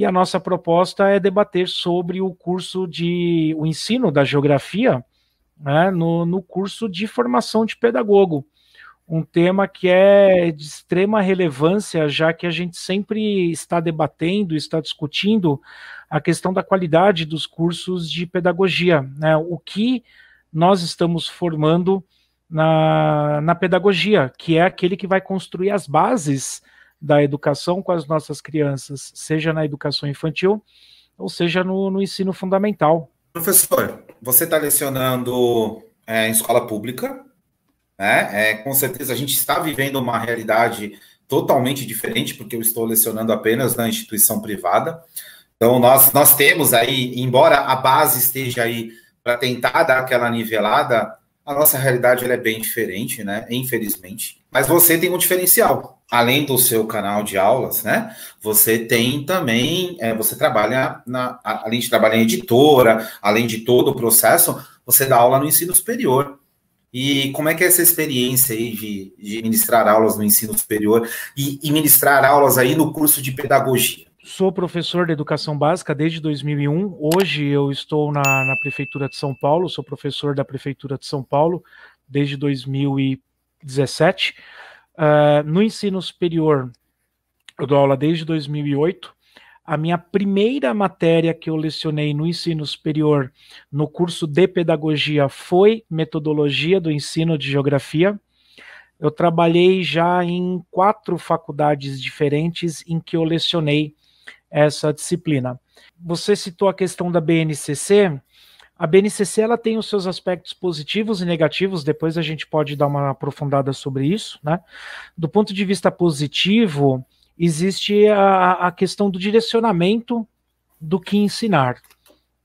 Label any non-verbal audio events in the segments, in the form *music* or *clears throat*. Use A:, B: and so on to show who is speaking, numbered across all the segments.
A: e a nossa proposta é debater sobre o curso de o ensino da geografia né, no, no curso de formação de pedagogo. Um tema que é de extrema relevância, já que a gente sempre está debatendo, está discutindo a questão da qualidade dos cursos de pedagogia, né, o que nós estamos formando na, na pedagogia, que é aquele que vai construir as bases da educação com as nossas crianças, seja na educação infantil ou seja no, no ensino fundamental.
B: Professor, você está lecionando é, em escola pública, né? É, com certeza a gente está vivendo uma realidade totalmente diferente, porque eu estou lecionando apenas na instituição privada. Então, nós, nós temos aí, embora a base esteja aí para tentar dar aquela nivelada, a nossa realidade ela é bem diferente, né? Infelizmente. Mas você tem um diferencial. Além do seu canal de aulas, né? Você tem também, é, você trabalha na, além de trabalhar em editora, além de todo o processo, você dá aula no ensino superior. E como é que é essa experiência aí de, de ministrar aulas no ensino superior e, e ministrar aulas aí no curso de pedagogia?
A: Sou professor de educação básica desde 2001. Hoje eu estou na, na, Prefeitura de São Paulo, sou professor da Prefeitura de São Paulo desde 2017. Uh, ah, no ensino superior, eu dou aula desde 2008. A minha primeira matéria que eu lecionei no ensino superior, no curso de pedagogia, foi metodologia do ensino de geografia. Eu trabalhei já em quatro faculdades diferentes em que eu lecionei essa disciplina. Você citou a questão da BNCC. A BNCC ela tem os seus aspectos positivos e negativos, depois a gente pode dar uma aprofundada sobre isso, né? Do ponto de vista positivo, existe a, a questão do direcionamento do que ensinar.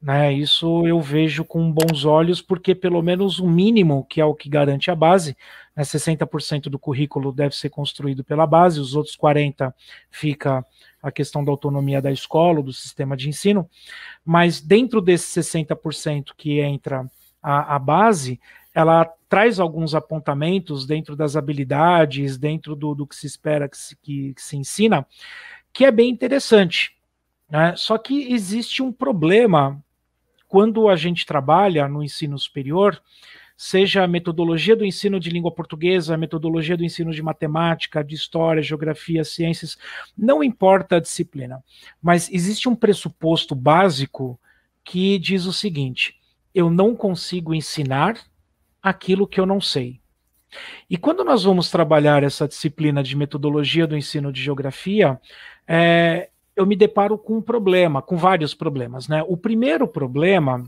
A: Né, isso eu vejo com bons olhos, porque pelo menos o mínimo, que é o que garante a base, né, 60% do currículo deve ser construído pela base, os outros 40% fica a questão da autonomia da escola, do sistema de ensino, mas dentro desse 60% que entra a, a base, ela traz alguns apontamentos dentro das habilidades, dentro do, do que se espera que se, que, que se ensina, que é bem interessante. Né? Só que existe um problema quando a gente trabalha no ensino superior, seja a metodologia do ensino de língua portuguesa, a metodologia do ensino de matemática, de história, geografia, ciências, não importa a disciplina, mas existe um pressuposto básico que diz o seguinte: eu não consigo ensinar aquilo que eu não sei. E quando nós vamos trabalhar essa disciplina de metodologia do ensino de geografia, é, eu me deparo com um problema, com vários problemas. Né? O primeiro problema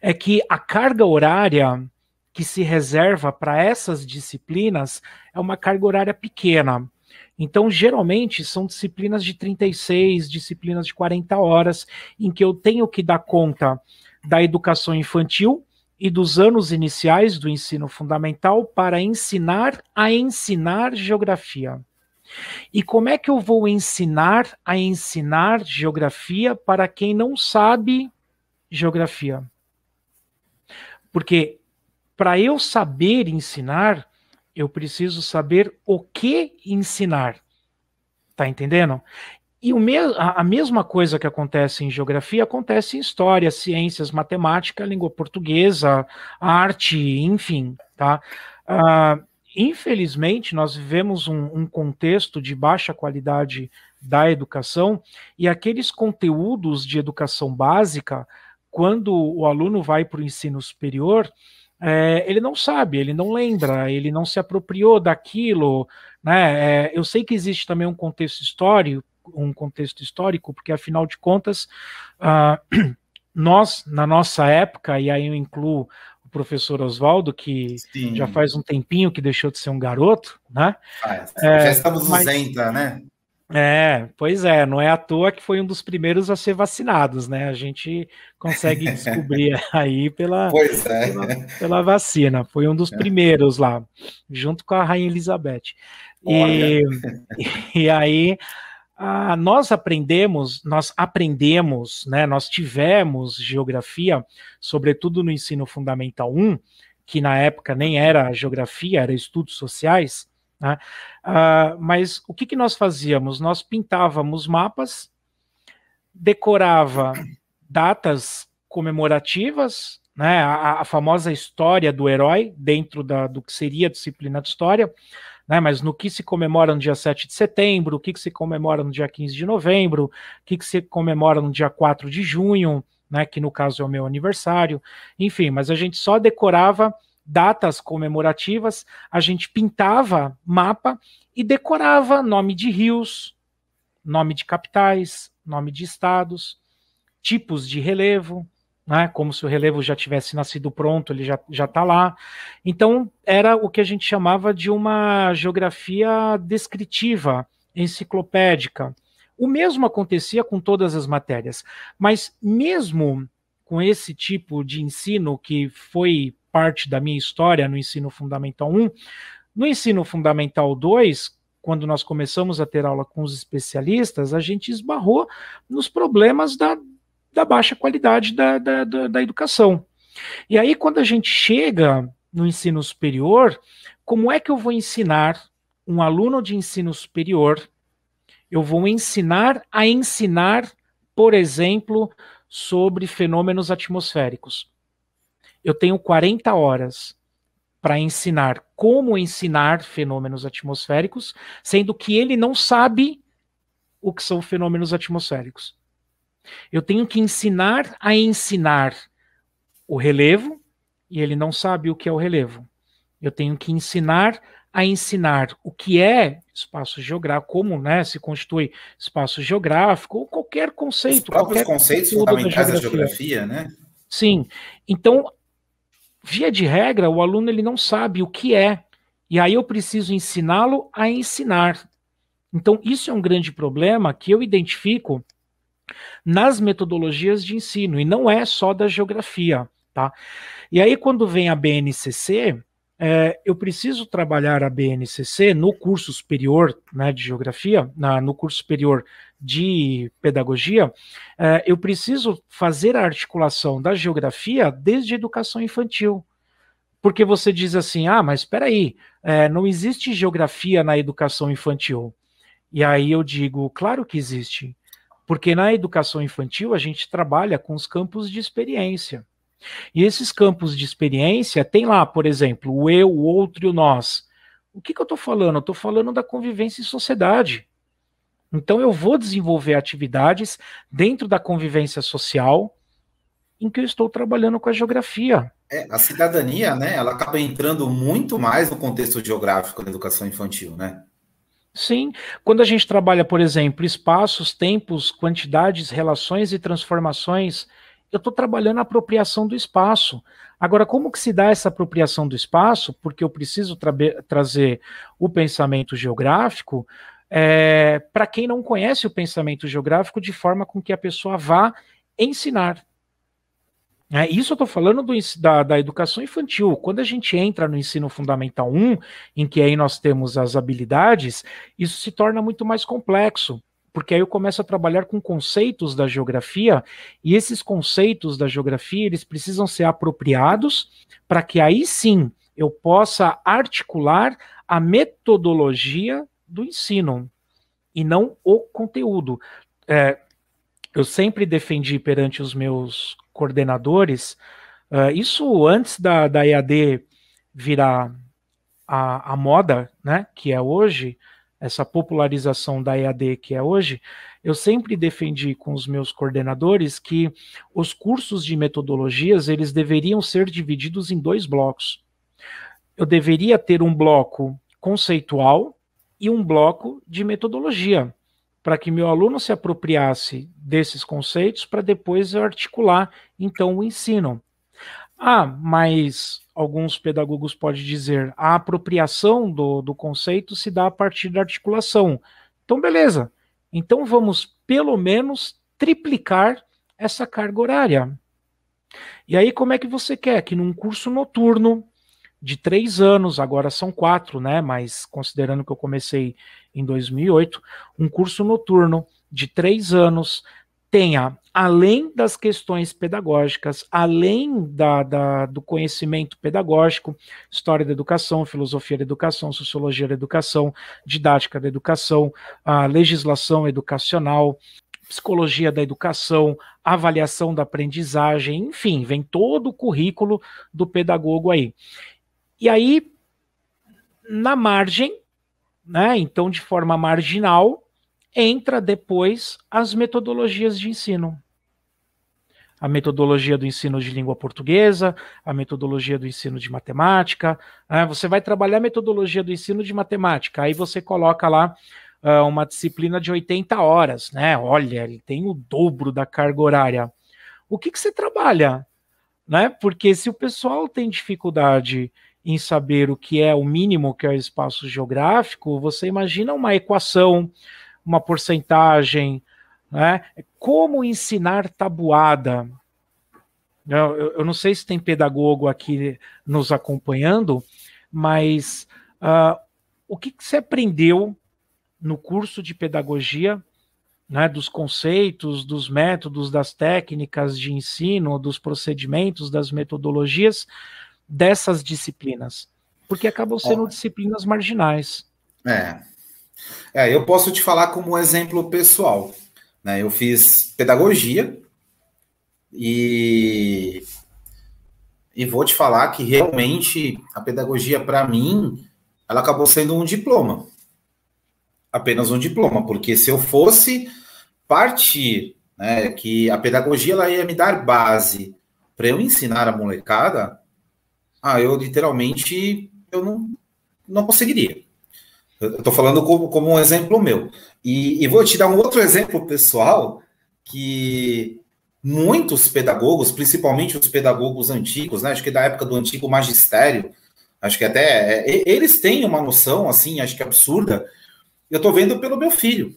A: é que a carga horária que se reserva para essas disciplinas é uma carga horária pequena. Então, geralmente, são disciplinas de 36, disciplinas de 40 horas, em que eu tenho que dar conta da educação infantil e dos anos iniciais do ensino fundamental para ensinar a ensinar geografia. E como é que eu vou ensinar a ensinar geografia para quem não sabe geografia. Porque para eu saber ensinar, eu preciso saber o que ensinar. Tá entendendo? E me a, a mesma coisa que acontece em geografia acontece em história, ciências, matemática, língua portuguesa, arte, enfim, tá? Uh, infelizmente, nós vivemos um, um contexto de baixa qualidade da educação e aqueles conteúdos de educação básica quando o aluno vai para o ensino superior, é, ele não sabe, ele não lembra, ele não se apropriou daquilo, né? É, eu sei que existe também um contexto histórico, um contexto histórico, porque afinal de contas, ah, *clears throat* nós na nossa época e aí eu incluo o professor Oswaldo que Sim. já faz um tempinho que deixou de ser um garoto, né? Ah, já estamos nos mas, né? É, pois é, não é à toa que foi um dos primeiros a ser vacinados, né? A gente consegue descobrir *laughs* aí pela, é. pela, pela, vacina. Foi um dos é. primeiros lá, junto com a Rainha Elizabeth. E, *laughs* e, aí a, nós aprendemos, nós aprendemos, né? Nós tivemos geografia, sobretudo no ensino fundamental 1, que na época nem era geografia, era estudos sociais né? Uh, mas o que, que nós fazíamos? Nós pintávamos mapas, decorava datas comemorativas, né? a, a famosa história do herói dentro da, do que seria a disciplina de história, né, mas no que se comemora no dia 7 de setembro, o que, que se comemora no dia 15 de novembro, o que, que se comemora no dia 4 de junho, né, Que no caso é o meu aniversário, enfim, mas a gente só decorava datas comemorativas, a gente pintava mapa e decorava nome de rios, nome de capitais, nome de estados, tipos de relevo, né? como se o relevo já tivesse nascido pronto, ele já está lá. Então, era o que a gente chamava de uma geografia descritiva, enciclopédica. O mesmo acontecia com todas as matérias, mas mesmo com esse tipo de ensino que foi parte da minha história no ensino fundamental 1. No ensino fundamental 2, quando nós começamos a ter aula com os especialistas, a gente esbarrou nos problemas da, da baixa qualidade da, da, da, da educação. E aí, quando a gente chega no ensino superior, como é que eu vou ensinar um aluno de ensino superior? Eu vou ensinar a ensinar, por exemplo, sobre fenômenos atmosféricos eu tenho 40 horas para ensinar como ensinar fenômenos atmosféricos, sendo que ele não sabe o que são fenômenos atmosféricos. Eu tenho que ensinar a ensinar o relevo e ele não sabe o que é o relevo. Eu tenho que ensinar a ensinar o que é espaço geográfico, como né, se constitui espaço geográfico, ou qualquer conceito. Os próprios qualquer conceitos fundamentais da geografia. da geografia, né? Sim. Então, via de regra, o aluno ele não sabe o que é. E aí eu preciso ensiná-lo a ensinar. Então, isso é um grande problema que eu identifico nas metodologias de ensino, e não é só da geografia. Tá? E aí, quando vem a BNCC, é, eu preciso trabalhar a BNCC no curso superior né, de geografia, na, no curso superior de pedagogia, é, eu preciso fazer a articulação da geografia desde a educação infantil. Porque você diz assim, ah, mas espera aí, é, não existe geografia na educação infantil. E aí eu digo, claro que existe, porque na educação infantil a gente trabalha com os campos de experiência. E esses campos de experiência tem lá, por exemplo, o eu, o outro e o nós. O que, que eu estou falando? Eu estou falando da convivência em sociedade. Então eu vou desenvolver atividades dentro da convivência social em que eu estou trabalhando com a geografia.
B: É, a cidadania, né, ela acaba entrando muito mais no contexto geográfico da educação infantil, né?
A: Sim, quando a gente trabalha, por exemplo, espaços, tempos, quantidades, relações e transformações eu estou trabalhando a apropriação do espaço. Agora, como que se dá essa apropriação do espaço? Porque eu preciso tra trazer o pensamento geográfico é, para quem não conhece o pensamento geográfico, de forma com que a pessoa vá ensinar. É, isso eu estou falando do, da, da, educação infantil. Quando a gente entra no ensino fundamental 1, em que aí nós temos as habilidades, isso se torna muito mais complexo porque aí eu começo a trabalhar com conceitos da geografia e esses conceitos da geografia eles precisam ser apropriados para que aí sim eu possa articular a metodologia do ensino e não o conteúdo. É, eu sempre defendi perante os meus coordenadores uh, isso antes da, da EAD virar a, a moda, né, que é hoje essa popularização da EAD que é hoje, eu sempre defendi com os meus coordenadores que os cursos de metodologias eles deveriam ser divididos em dois blocos. Eu deveria ter um bloco conceitual e um bloco de metodologia, para que meu aluno se apropriasse desses conceitos para depois eu articular então o ensino. Ah, mas alguns pedagogos podem dizer a apropriação do, do conceito se dá a partir da articulação. Então, beleza. Então, vamos pelo menos triplicar essa carga horária. E aí, como é que você quer que num curso noturno de três anos, agora são quatro, né? Mas considerando que eu comecei em 2008, um curso noturno de três anos tenha, além das questões pedagógicas, além da, da, do conhecimento pedagógico, história da educação, filosofia da educação, sociologia da educação, didática da educação, a legislação educacional, psicologia da educação, avaliação da aprendizagem, enfim, vem todo o currículo do pedagogo aí. E aí, na margem, né, então de forma marginal, entra depois as metodologias de ensino. A metodologia do ensino de língua portuguesa, a metodologia do ensino de matemática. Né? você vai trabalhar a metodologia do ensino de matemática, aí você coloca lá ah, uma disciplina de 80 horas, né? Olha, ele tem o dobro da carga horária. O que, que você trabalha? Né? Porque se o pessoal tem dificuldade em saber o que é o mínimo que é o espaço geográfico, você imagina uma equação, uma porcentagem, né? Como ensinar tabuada? Eu, eu, não sei se tem pedagogo aqui nos acompanhando, mas uh, o que, que você aprendeu no curso de pedagogia, né, dos conceitos, dos métodos, das técnicas de ensino, dos procedimentos, das metodologias dessas disciplinas? Porque acabam sendo disciplinas marginais.
B: É, é, eu posso te falar como um exemplo pessoal. Né? Eu fiz pedagogia e, e vou te falar que realmente a pedagogia, para mim, ela acabou sendo um diploma. Apenas um diploma, porque se eu fosse partir né, que a pedagogia ela ia me dar base para eu ensinar a molecada, ah, eu literalmente eu não, não conseguiria. Eu estou falando como, como, um exemplo meu. E, e, vou te dar um outro exemplo pessoal que muitos pedagogos, principalmente os pedagogos antigos, né, acho que da época do antigo magistério, acho que até é, eles têm uma noção assim, acho que absurda. Eu estou vendo pelo meu filho.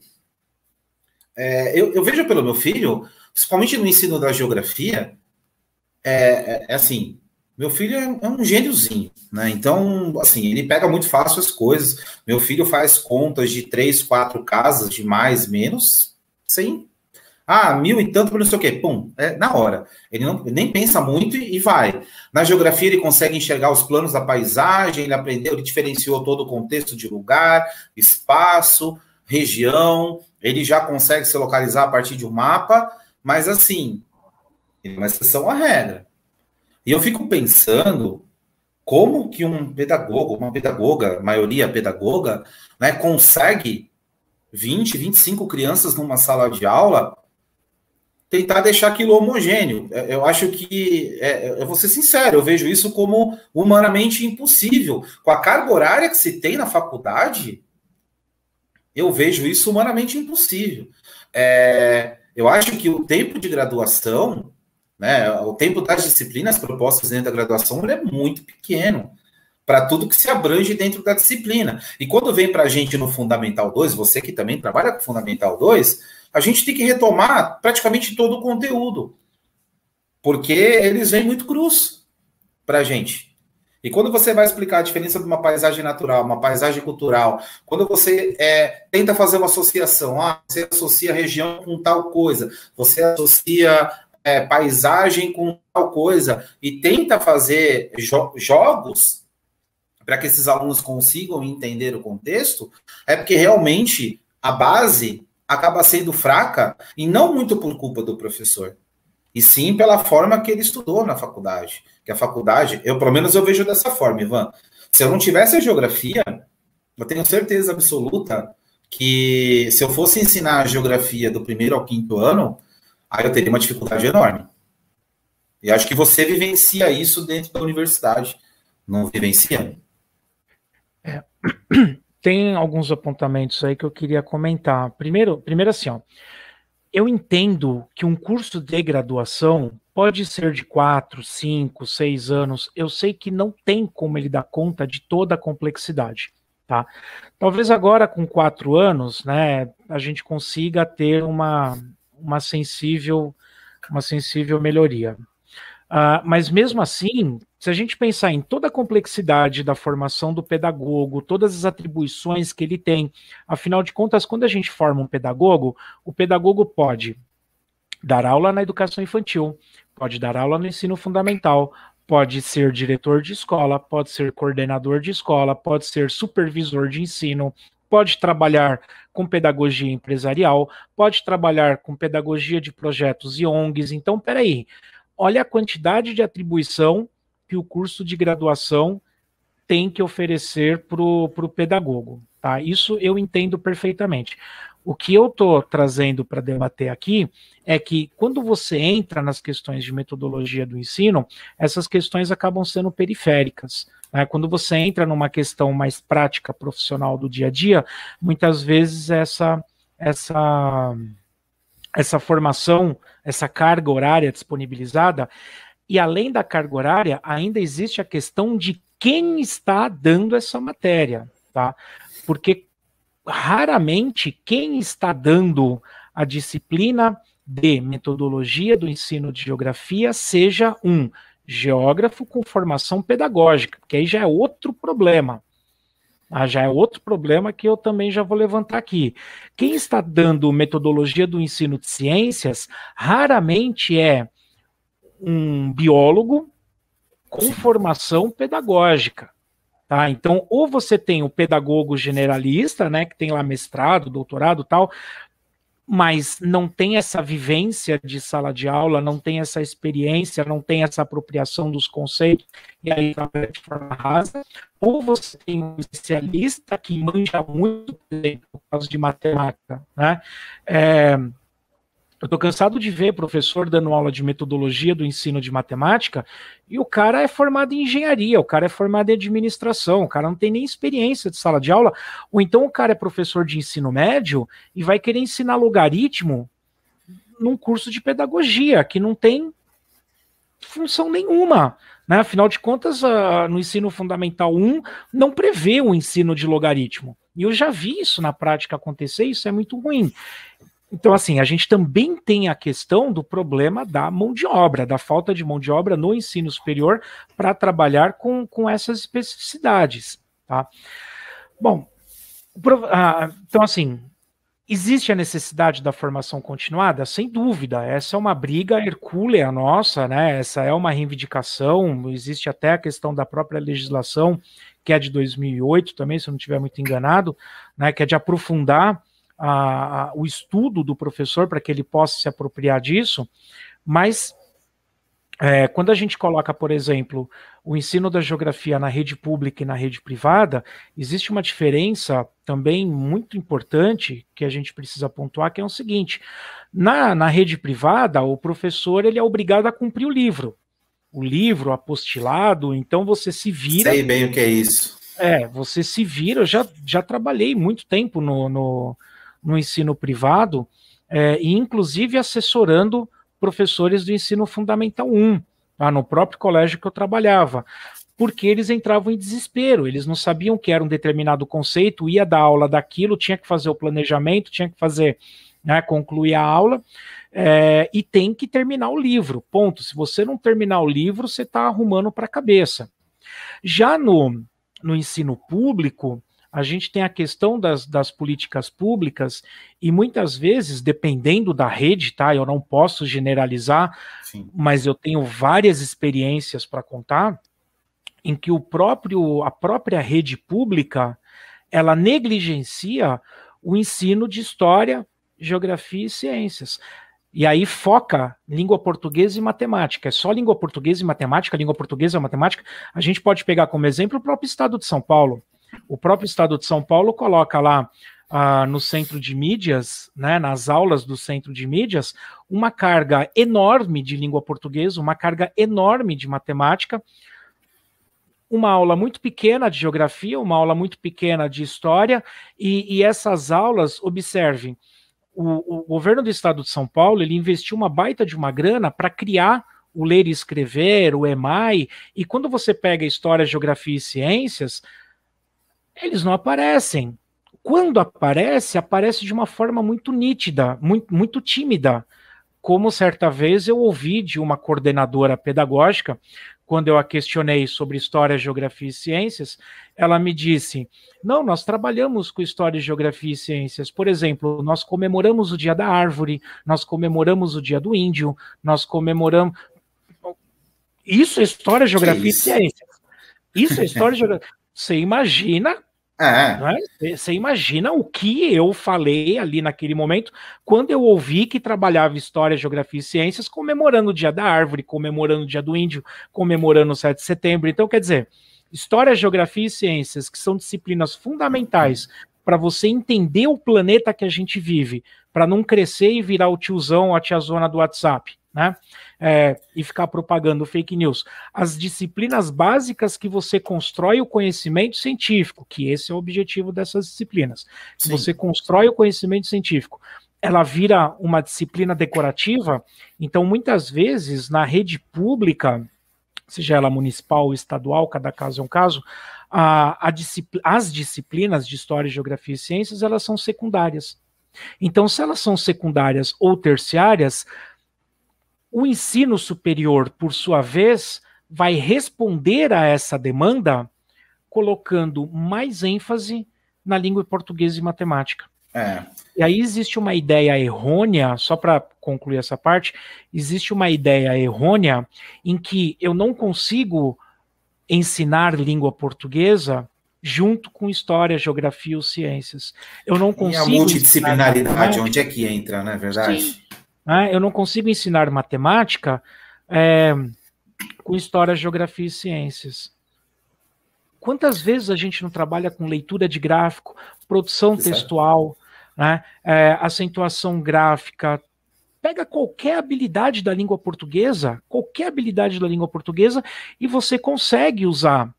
B: É, eu, eu, vejo pelo meu filho, principalmente no ensino da geografia, é, é, é assim, meu filho é, é, um gêniozinho, né? Então, assim, ele pega muito fácil as coisas. Meu filho faz contas de três, quatro casas, de mais, menos, sem. Ah, mil e tanto por não sei o quê. Pum, é na hora. Ele não, nem pensa muito e, vai. Na geografia, ele consegue enxergar os planos da paisagem, ele aprendeu, ele diferenciou todo o contexto de lugar, espaço, região. Ele já consegue se localizar a partir de um mapa, mas assim, ele uma exceção à regra. E eu fico pensando como que um pedagogo, uma pedagoga, maioria pedagoga, né, consegue 20, 25 crianças numa sala de aula tentar deixar aquilo homogêneo. É, eu acho que, é, é, eu vou ser sincero, eu vejo isso como humanamente impossível. Com a carga horária que se tem na faculdade, eu vejo isso humanamente impossível. É, eu acho que o tempo de graduação né? O tempo das disciplinas propostas dentro da graduação é muito pequeno para tudo que se abrange dentro da disciplina. E quando vem para a gente no Fundamental 2, você que também trabalha com Fundamental 2, a gente tem que retomar praticamente todo o conteúdo, porque eles vêm muito cruz para a gente. E quando você vai explicar a diferença de uma paisagem natural, uma paisagem cultural, quando você é, tenta fazer uma associação, ah, você associa a região com tal coisa, você associa é, paisagem com tal coisa e tenta fazer jo jogos para que esses alunos consigam entender o contexto, é porque realmente a base acaba sendo fraca e não muito por culpa do professor, e sim pela forma que ele estudou na faculdade. Que a faculdade, eu pelo menos eu vejo dessa forma, Ivan. Se eu não tivesse a geografia, eu tenho certeza absoluta que se eu fosse ensinar a geografia do primeiro ao quinto ano, aí eu teria uma dificuldade enorme. E acho que você vivencia isso dentro da universidade, não vivencia?
A: É. *clears throat* Tem alguns apontamentos aí que eu queria comentar. Primeiro, primeiro assim, ó, eu entendo que um curso de graduação pode ser de quatro, cinco, seis anos. Eu sei que não tem como ele dar conta de toda a complexidade. Tá? Talvez agora com quatro anos, né, a gente consiga ter uma, uma sensível, uma sensível melhoria. Uh, mas mesmo assim, se a gente pensar em toda a complexidade da formação do pedagogo, todas as atribuições que ele tem, afinal de contas, quando a gente forma um pedagogo, o pedagogo pode dar aula na educação infantil, pode dar aula no ensino fundamental, pode ser diretor de escola, pode ser coordenador de escola, pode ser supervisor de ensino, pode trabalhar com pedagogia empresarial, pode trabalhar com pedagogia de projetos e ONGs. Então, peraí, olha a quantidade de atribuição que o curso de graduação tem que oferecer para o pedagogo. Tá? Isso eu entendo perfeitamente. O que eu estou trazendo para debater aqui é que quando você entra nas questões de metodologia do ensino, essas questões acabam sendo periféricas. Né? Quando você entra numa questão mais prática, profissional do dia a dia, muitas vezes essa essa essa formação, essa carga horária disponibilizada, e além da carga horária, ainda existe a questão de quem está dando essa matéria, tá? Porque raramente quem está dando a disciplina de metodologia do ensino de geografia seja um geógrafo com formação pedagógica, que aí já é outro problema. Ah, já é outro problema que eu também já vou levantar aqui. Quem está dando metodologia do ensino de ciências raramente é um biólogo com formação pedagógica. Tá? Então, ou você tem o pedagogo generalista, né, que tem lá mestrado, doutorado tal, mas não tem essa vivência de sala de aula, não tem essa experiência, não tem essa apropriação dos conceitos, e aí trabalha de forma rasa, ou você tem um especialista que manja muito, por exemplo, de matemática, né? É, eu estou cansado de ver professor dando aula de metodologia do ensino de matemática e o cara é formado em engenharia, o cara é formado em administração, o cara não tem nem experiência de sala de aula, ou então o cara é professor de ensino médio e vai querer ensinar logaritmo num curso de pedagogia que não tem função nenhuma. Né? Afinal de contas, no ensino fundamental 1 não prevê o ensino de logaritmo. E eu já vi isso na prática acontecer, isso é muito ruim. Então, assim, a gente também tem a questão do problema da mão de obra, da falta de mão de obra no ensino superior para trabalhar com, com essas especificidades. Tá? Bom, então, assim, Existe a necessidade da formação continuada? Sem dúvida. Essa é uma briga hercúlea nossa, né? Essa é uma reivindicação. Existe até a questão da própria legislação, que é de 2008 também, se eu não estiver muito enganado, né? que é de aprofundar a, a, o estudo do professor para que ele possa se apropriar disso, mas é, quando a gente coloca, por exemplo, o ensino da geografia na rede pública e na rede privada, existe uma diferença também muito importante que a gente precisa pontuar, que é o seguinte: na, na rede privada, o professor ele é obrigado a cumprir o livro. O livro apostilado, então você se vira. Sei bem o que é isso. É, você se vira. Eu já, já trabalhei muito tempo no, no no ensino privado, é, e inclusive assessorando professores do ensino fundamental 1, tá, no próprio colégio que eu trabalhava, porque eles entravam em desespero, eles não sabiam que era um determinado conceito, ia dar aula daquilo, tinha que fazer o planejamento, tinha que fazer né, concluir a aula, é, e tem que terminar o livro, ponto. Se você não terminar o livro, você está arrumando para a cabeça. Já no, no ensino público, a gente tem a questão das, das políticas públicas e muitas vezes, dependendo da rede, tá? Eu não posso generalizar, Sim. mas eu tenho várias experiências para contar em que o próprio a própria rede pública ela negligencia o ensino de história, geografia e ciências. E aí foca língua portuguesa e matemática. É só língua portuguesa e matemática, língua portuguesa e matemática. A gente pode pegar como exemplo o próprio estado de São Paulo. O próprio Estado de São Paulo coloca lá ah, no centro de mídias, né, nas aulas do centro de mídias, uma carga enorme de língua portuguesa, uma carga enorme de matemática, uma aula muito pequena de geografia, uma aula muito pequena de história, e, e essas aulas, observem, o, o, governo do estado de São Paulo ele investiu uma baita de uma grana para criar o ler e escrever, o EMAI, e quando você pega história, geografia e ciências, eles não aparecem. Quando aparece, aparece de uma forma muito nítida, muito, muito tímida. Como certa vez eu ouvi de uma coordenadora pedagógica, quando eu a questionei sobre história, geografia e ciências, ela me disse: Não, nós trabalhamos com história, geografia e ciências. Por exemplo, nós comemoramos o dia da árvore, nós comemoramos o dia do índio, nós comemoramos. Isso é história, geografia e ciências. Isso é história, geografia. Você imagina. É. Né? Você imagina o que eu falei ali naquele momento quando eu ouvi que trabalhava história, geografia e ciências comemorando o dia da árvore, comemorando o dia do índio, comemorando o 7 de setembro. Então, quer dizer, história, geografia e ciências, que são disciplinas fundamentais para você entender o planeta que a gente vive, para não crescer e virar o tiozão, a tiazona do WhatsApp né? É, e ficar propagando fake news. As disciplinas básicas que você constrói o conhecimento científico, que esse é o objetivo dessas disciplinas. Sim. Você constrói o conhecimento científico. Ela vira uma disciplina decorativa, então muitas vezes na rede pública, seja ela municipal ou estadual, cada caso é um caso, a, a discipl as disciplinas de História, Geografia e Ciências, elas são secundárias. Então, se elas são secundárias ou terciárias, o ensino superior, por sua vez, vai responder a essa demanda colocando mais ênfase na língua portuguesa e matemática. É. E aí existe uma ideia errônea, só para concluir essa parte, existe uma ideia errônea em que eu não consigo ensinar língua portuguesa junto com história, geografia ou ciências. Eu não consigo. E a multidisciplinaridade, ensinar... onde
B: é que entra, não né? é verdade? Sim.
A: Né? Eu não consigo ensinar matemática é, com história, geografia e ciências. Quantas vezes a gente não trabalha com leitura de gráfico, produção é. textual, né? É, acentuação gráfica? Pega qualquer habilidade da língua portuguesa, qualquer habilidade da língua portuguesa, e você consegue usar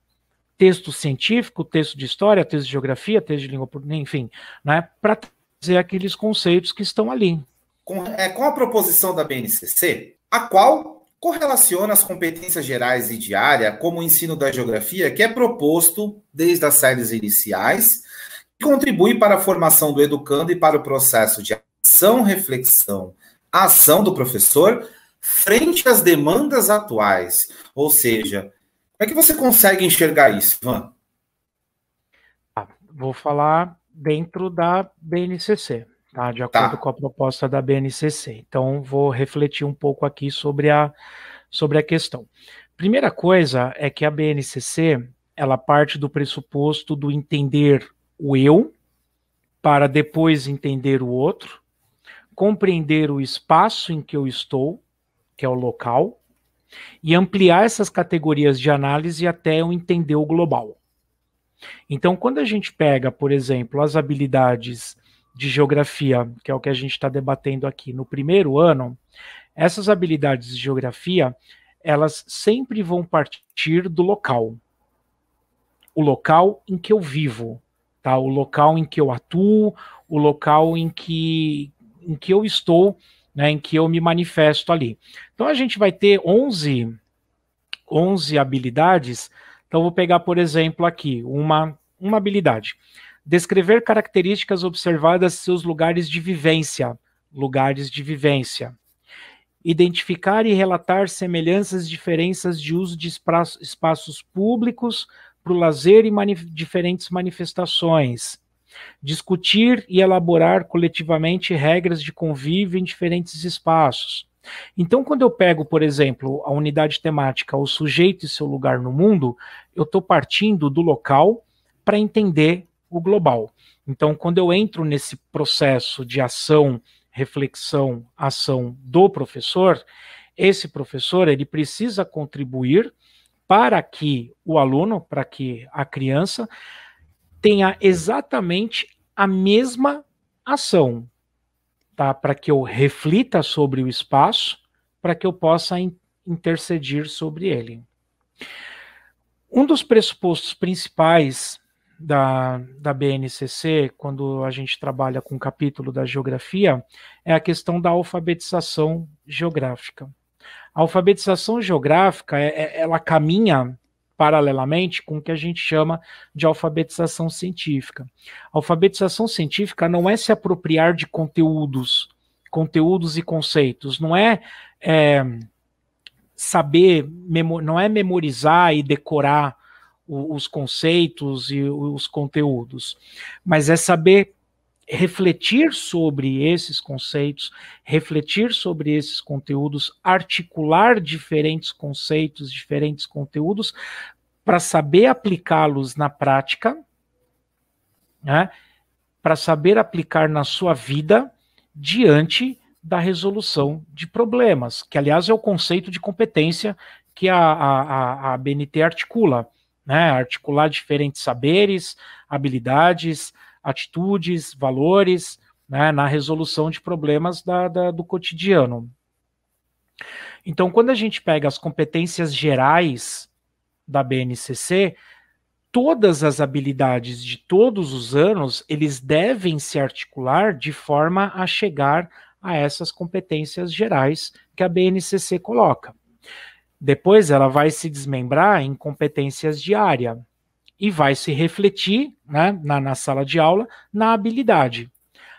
A: texto científico, texto de história, texto de geografia, texto de língua portuguesa, enfim, né, para trazer aqueles conceitos que estão ali
B: com, é, com a proposição da BNCC, a qual correlaciona as competências gerais e diária como o ensino da geografia que é proposto desde as séries iniciais, contribui para a formação do educando e para o processo de ação, reflexão, ação do professor frente às demandas atuais. Ou seja, como é que você consegue enxergar isso, Ivan?
A: Ah, vou falar dentro da BNCC tá? De tá. acordo tá. com a proposta da BNCC. Então, vou refletir um pouco aqui sobre a, sobre a questão. Primeira coisa é que a BNCC, ela parte do pressuposto do entender o eu, para depois entender o outro, compreender o espaço em que eu estou, que é o local, e ampliar essas categorias de análise até eu entender o global. Então, quando a gente pega, por exemplo, as habilidades de geografia, que é o que a gente está debatendo aqui, no primeiro ano, essas habilidades de geografia, elas sempre vão partir do local. O local em que eu vivo, tá? O local em que eu atuo, o local em que, em que eu estou, né, em que eu me manifesto ali. Então a gente vai ter 11, 11 habilidades. Então vou pegar, por exemplo, aqui uma, uma habilidade. Descrever características observadas seus lugares de vivência, lugares de vivência. Identificar e relatar semelhanças, e diferenças de uso de espaços públicos para o lazer e manif diferentes manifestações. Discutir e elaborar coletivamente regras de convívio em diferentes espaços. Então, quando eu pego, por exemplo, a unidade temática, o sujeito e seu lugar no mundo, eu estou partindo do local para entender o global. Então, quando eu entro nesse processo de ação, reflexão, ação do professor, esse professor ele precisa contribuir para que o aluno, para que a criança tenha exatamente a mesma ação, tá? Para que eu reflita sobre o espaço, para que eu possa in intercedir sobre ele. Um dos pressupostos principais da, da BNCC, quando a gente trabalha com o capítulo da geografia, é a questão da alfabetização geográfica. A alfabetização geográfica, é, é ela caminha paralelamente com o que a gente chama de alfabetização científica. alfabetização científica não é se apropriar de conteúdos, conteúdos e conceitos, não é, é saber, não é memorizar e decorar os conceitos e os conteúdos, mas é saber refletir sobre esses conceitos, refletir sobre esses conteúdos, articular diferentes conceitos, diferentes conteúdos, para saber aplicá-los na prática, né? para saber aplicar na sua vida diante da resolução de problemas, que aliás é o conceito de competência que a, a, a BNT articula né? Articular diferentes saberes, habilidades, atitudes, valores, né? Na resolução de problemas da, da, do cotidiano. Então, quando a gente pega as competências gerais da BNCC, todas as habilidades de todos os anos, eles devem se articular de forma a chegar a essas competências gerais que a BNCC coloca. Depois ela vai se desmembrar em competências de área e vai se refletir né, na, na sala de aula na habilidade.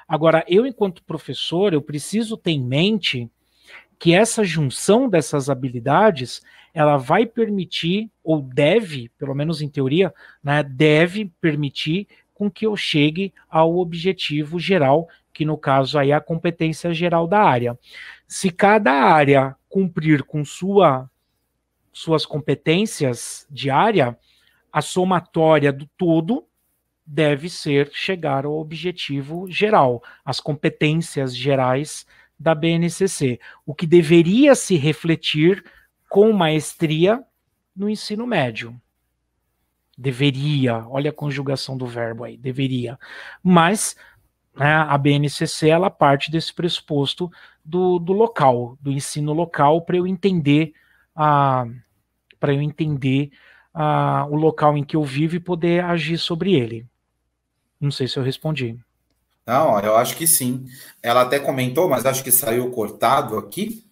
A: Agora, eu, enquanto professor, eu preciso ter em mente que essa junção dessas habilidades ela vai permitir, ou deve, pelo menos em teoria, né, deve permitir com que eu chegue ao objetivo geral, que no caso aí é a competência geral da área. Se cada área cumprir com sua suas competências diária, a somatória do todo deve ser chegar ao objetivo geral, as competências gerais da BNCC, o que deveria se refletir com maestria no ensino médio. Deveria, olha a conjugação do verbo aí, deveria. Mas né, a BNCC ela parte desse pressuposto do, do local, do ensino local, para eu entender a, para eu entender uh, o local em que eu vivo e poder agir sobre ele. Não sei se eu respondi.
B: Não, eu acho que sim. Ela até comentou, mas acho que saiu cortado aqui,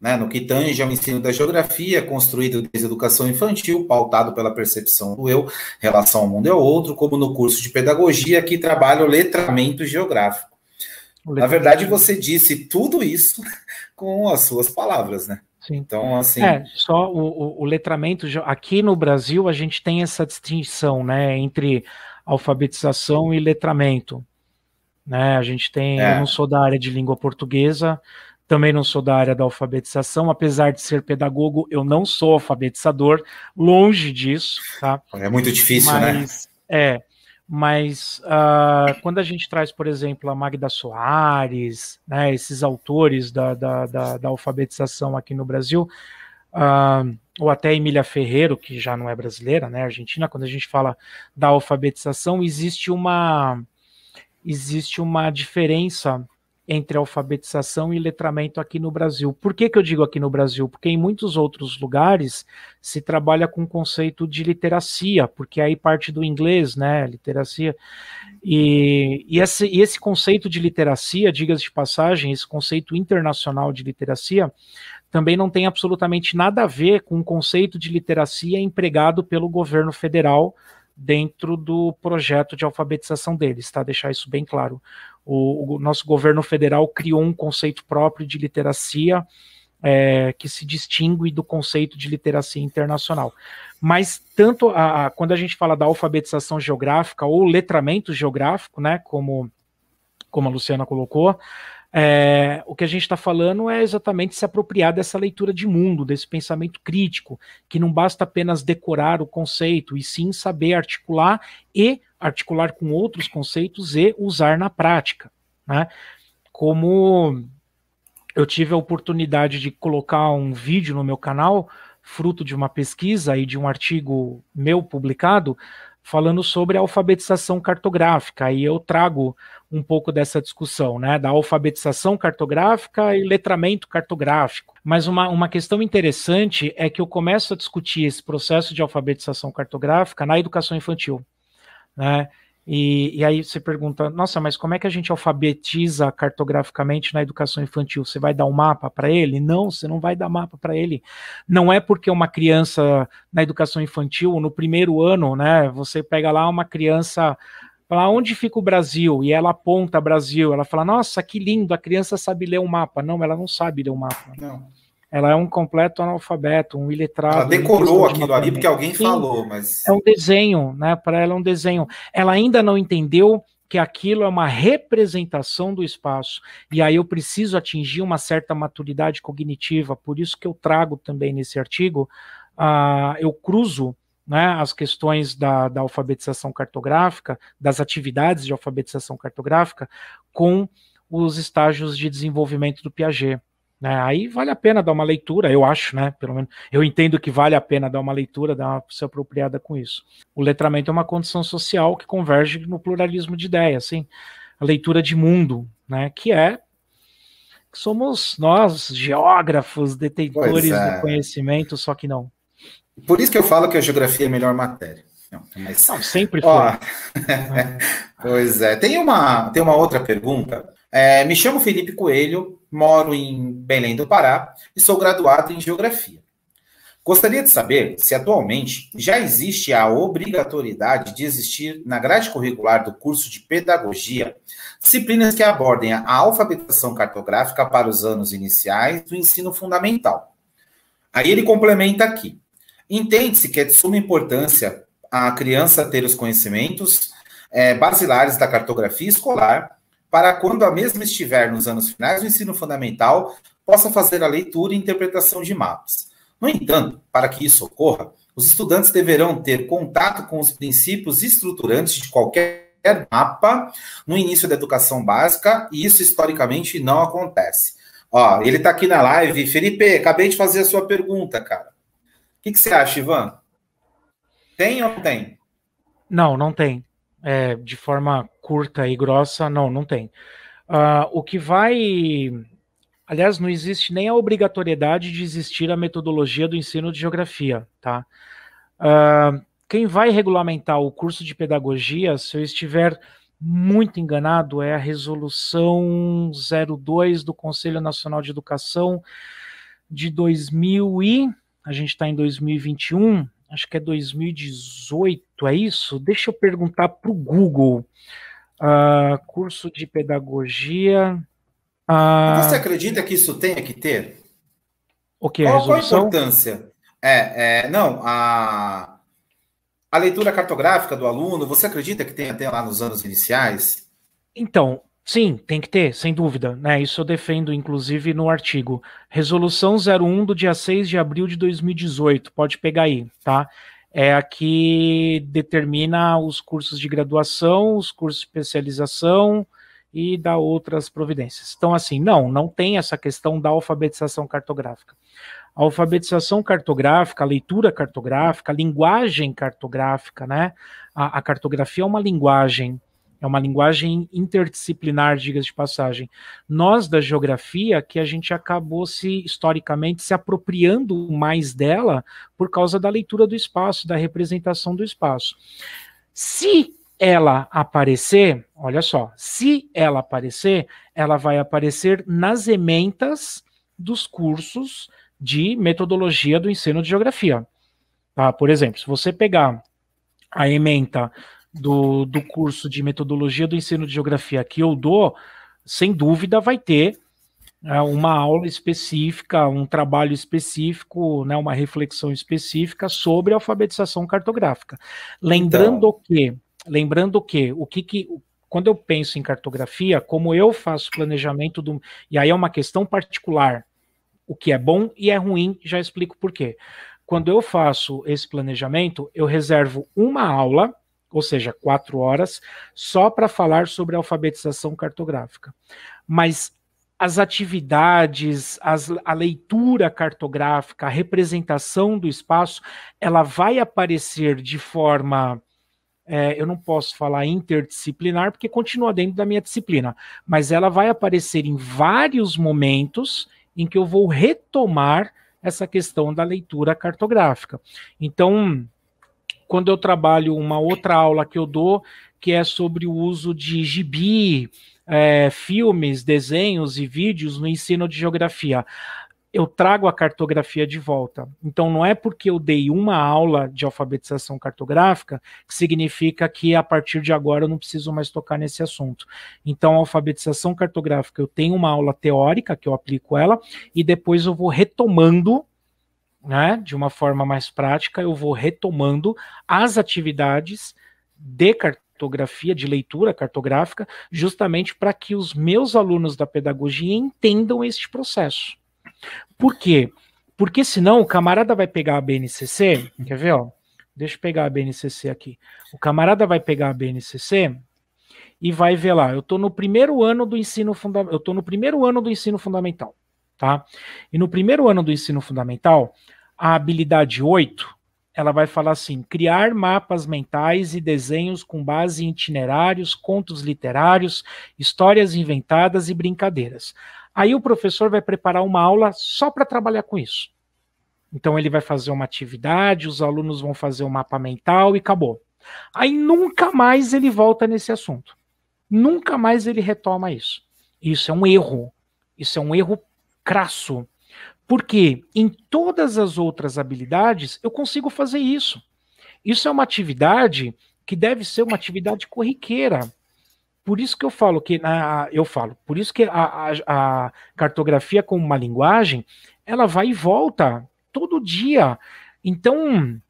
B: né, no que tange ao ensino da geografia, construído desde a educação infantil, pautado pela percepção do eu, relação ao mundo é outro, como no curso de pedagogia que trabalha o letramento geográfico. O letramento. Na verdade, você disse tudo isso *laughs* com as suas palavras, né? Sim. Então, assim. É,
A: só o, o, letramento. Aqui no Brasil, a gente tem essa distinção, né, entre alfabetização e letramento. Né, a gente tem. É. Eu não sou da área de língua portuguesa, também não sou da área da alfabetização, apesar de ser pedagogo, eu não sou alfabetizador, longe disso, tá? É muito difícil, né? Mas, né? É, mas uh, quando a gente traz, por exemplo, a Magda Soares, né, esses autores da, da, da, da, alfabetização aqui no Brasil, uh, ou até Emília Ferreiro, que já não é brasileira, né, argentina, quando a gente fala da alfabetização, existe uma, existe uma diferença entre alfabetização e letramento aqui no Brasil. Por que, que eu digo aqui no Brasil? Porque em muitos outros lugares se trabalha com o conceito de literacia, porque aí parte do inglês, né? Literacia. E, e, esse, e esse conceito de literacia, diga-se de passagem, esse conceito internacional de literacia, também não tem absolutamente nada a ver com o conceito de literacia empregado pelo governo federal dentro do projeto de alfabetização deles, tá? Deixar isso bem claro o, o nosso governo federal criou um conceito próprio de literacia é, que se distingue do conceito de literacia internacional. Mas tanto a, a, quando a gente fala da alfabetização geográfica ou letramento geográfico, né, como, como a Luciana colocou, é, o que a gente está falando é exatamente se apropriar dessa leitura de mundo, desse pensamento crítico, que não basta apenas decorar o conceito, e sim saber articular e articular com outros conceitos e usar na prática. Né? Como eu tive a oportunidade de colocar um vídeo no meu canal, fruto de uma pesquisa e de um artigo meu publicado, falando sobre alfabetização cartográfica. Aí eu trago um pouco dessa discussão, né, da alfabetização cartográfica e letramento cartográfico. Mas uma, uma questão interessante é que eu começo a discutir esse processo de alfabetização cartográfica na educação infantil. Né? E, e, aí você pergunta, nossa, mas como é que a gente alfabetiza cartograficamente na educação infantil? Você vai dar um mapa para ele? Não, você não vai dar mapa para ele. Não é porque uma criança na educação infantil, no primeiro ano, né, você pega lá uma criança fala onde fica o Brasil e ela aponta Brasil, ela fala nossa que lindo, a criança sabe ler um mapa. Não, ela não sabe ler um mapa. Não. Ela é um completo analfabeto, um iletrado. Ela decorou aquilo ali porque alguém Sim, falou, mas. É um desenho, né? Para ela é um desenho. Ela ainda não entendeu que aquilo é uma representação do espaço. E aí eu preciso atingir uma certa maturidade cognitiva. Por isso que eu trago também nesse artigo, uh, eu cruzo né, as questões da, da, alfabetização cartográfica, das atividades de alfabetização cartográfica, com os estágios de desenvolvimento do Piaget. Né? Aí vale a pena dar uma leitura, eu acho, né? Pelo menos eu entendo que vale a pena dar uma leitura, dar uma se apropriada com isso. O letramento é uma condição social que converge no pluralismo de ideias, assim, a leitura de mundo, né? Que é que somos nós, geógrafos, detentores é. do conhecimento, só que não.
B: Por isso que eu falo que a geografia é a melhor matéria. Não, é mas... Não, sempre foi. *laughs* pois é. Tem uma, tem uma outra pergunta. É, me chamo Felipe Coelho, moro em Belém do Pará e sou graduado em Geografia. Gostaria de saber se atualmente já existe a obrigatoriedade de existir na grade curricular do curso de Pedagogia disciplinas que abordem a alfabetização cartográfica para os anos iniciais do ensino fundamental. Aí ele complementa aqui. Entende-se que é de suma importância a criança ter os conhecimentos é, basilares da cartografia escolar para quando a mesma estiver nos anos finais do ensino fundamental, possa fazer a leitura e interpretação de mapas. No entanto, para que isso ocorra, os estudantes deverão ter contato com os princípios estruturantes de qualquer mapa no início da educação básica, e isso historicamente não acontece. Ó, ele está aqui na live. Felipe, acabei de fazer a sua pergunta, cara. O que, que você acha, Ivan? Tem ou não tem?
A: Não, não tem é, de forma curta e grossa, não, não tem. Uh, o que vai. Aliás, não existe nem a obrigatoriedade de existir a metodologia do ensino de geografia, tá? Uh, quem vai regulamentar o curso de pedagogia, se eu estiver muito enganado, é a resolução 02 do Conselho Nacional de Educação de 2000 e a gente está em 2021, acho que é 2018, é isso? Deixa eu perguntar para o Google. Uh, curso de pedagogia. Uh... Você acredita
B: que isso tenha que ter?
A: O que é qual, qual a
B: importância? É, é, não, a, a leitura cartográfica do aluno, você acredita que tem até lá nos anos iniciais?
A: Então, Sim, tem que ter, sem dúvida. Né? Isso eu defendo, inclusive, no artigo. Resolução 01 do dia 6 de abril de 2018, pode pegar aí, tá? É a que determina os cursos de graduação, os cursos de especialização e dá outras providências. Então, assim, não, não tem essa questão da alfabetização cartográfica. A alfabetização cartográfica, a leitura cartográfica, a linguagem cartográfica, né? a, a cartografia é uma linguagem é uma linguagem interdisciplinar, diga se de passagem. Nós da geografia que a gente acabou se historicamente se apropriando mais dela por causa da leitura do espaço, da representação do espaço. Se ela aparecer, olha só, se ela aparecer, ela vai aparecer nas ementas dos cursos de metodologia do ensino de geografia. Tá? Por exemplo, se você pegar a ementa do, do curso de metodologia do ensino de geografia que eu dou, sem dúvida vai ter é, uma aula específica, um trabalho específico, né, uma reflexão específica sobre alfabetização cartográfica. Lembrando então... que, lembrando que, o que, que quando eu penso em cartografia, como eu faço planejamento do, e aí é uma questão particular, o que é bom e é ruim, já explico por quê. Quando eu faço esse planejamento, eu reservo uma aula ou seja, quatro horas, só para falar sobre alfabetização cartográfica. Mas as atividades, as, a leitura cartográfica, a representação do espaço, ela vai aparecer de forma. É, eu não posso falar interdisciplinar, porque continua dentro da minha disciplina, mas ela vai aparecer em vários momentos em que eu vou retomar essa questão da leitura cartográfica. Então, quando eu trabalho uma outra aula que eu dou, que é sobre o uso de gibi, é, filmes, desenhos e vídeos no ensino de geografia. Eu trago a cartografia de volta. Então, não é porque eu dei uma aula de alfabetização cartográfica que significa que a partir de agora eu não preciso mais tocar nesse assunto. Então, a alfabetização cartográfica, eu tenho uma aula teórica que eu aplico ela, e depois eu vou retomando né, de uma forma mais prática, eu vou retomando as atividades de cartografia, de leitura cartográfica, justamente para que os meus alunos da pedagogia entendam este processo. Por quê? Porque senão o camarada vai pegar a BNCC, quer ver, ó? Deixa eu pegar a BNCC aqui. O camarada vai pegar a BNCC e vai ver lá, eu estou no primeiro ano do ensino fundamental, eu tô no primeiro ano do ensino fundamental. Tá? E no primeiro ano do ensino fundamental, a habilidade 8, ela vai falar assim: criar mapas mentais e desenhos com base em itinerários, contos literários, histórias inventadas e brincadeiras. Aí o professor vai preparar uma aula só para trabalhar com isso. Então ele vai fazer uma atividade, os alunos vão fazer um mapa mental e acabou. Aí nunca mais ele volta nesse assunto. Nunca mais ele retoma isso. Isso é um erro. Isso é um erro crasso, porque em todas as outras habilidades eu consigo fazer isso. Isso é uma atividade que deve ser uma atividade corriqueira. Por isso que eu falo que na, eu falo, por isso que a, a, a cartografia como uma linguagem, ela vai e volta todo dia. Então,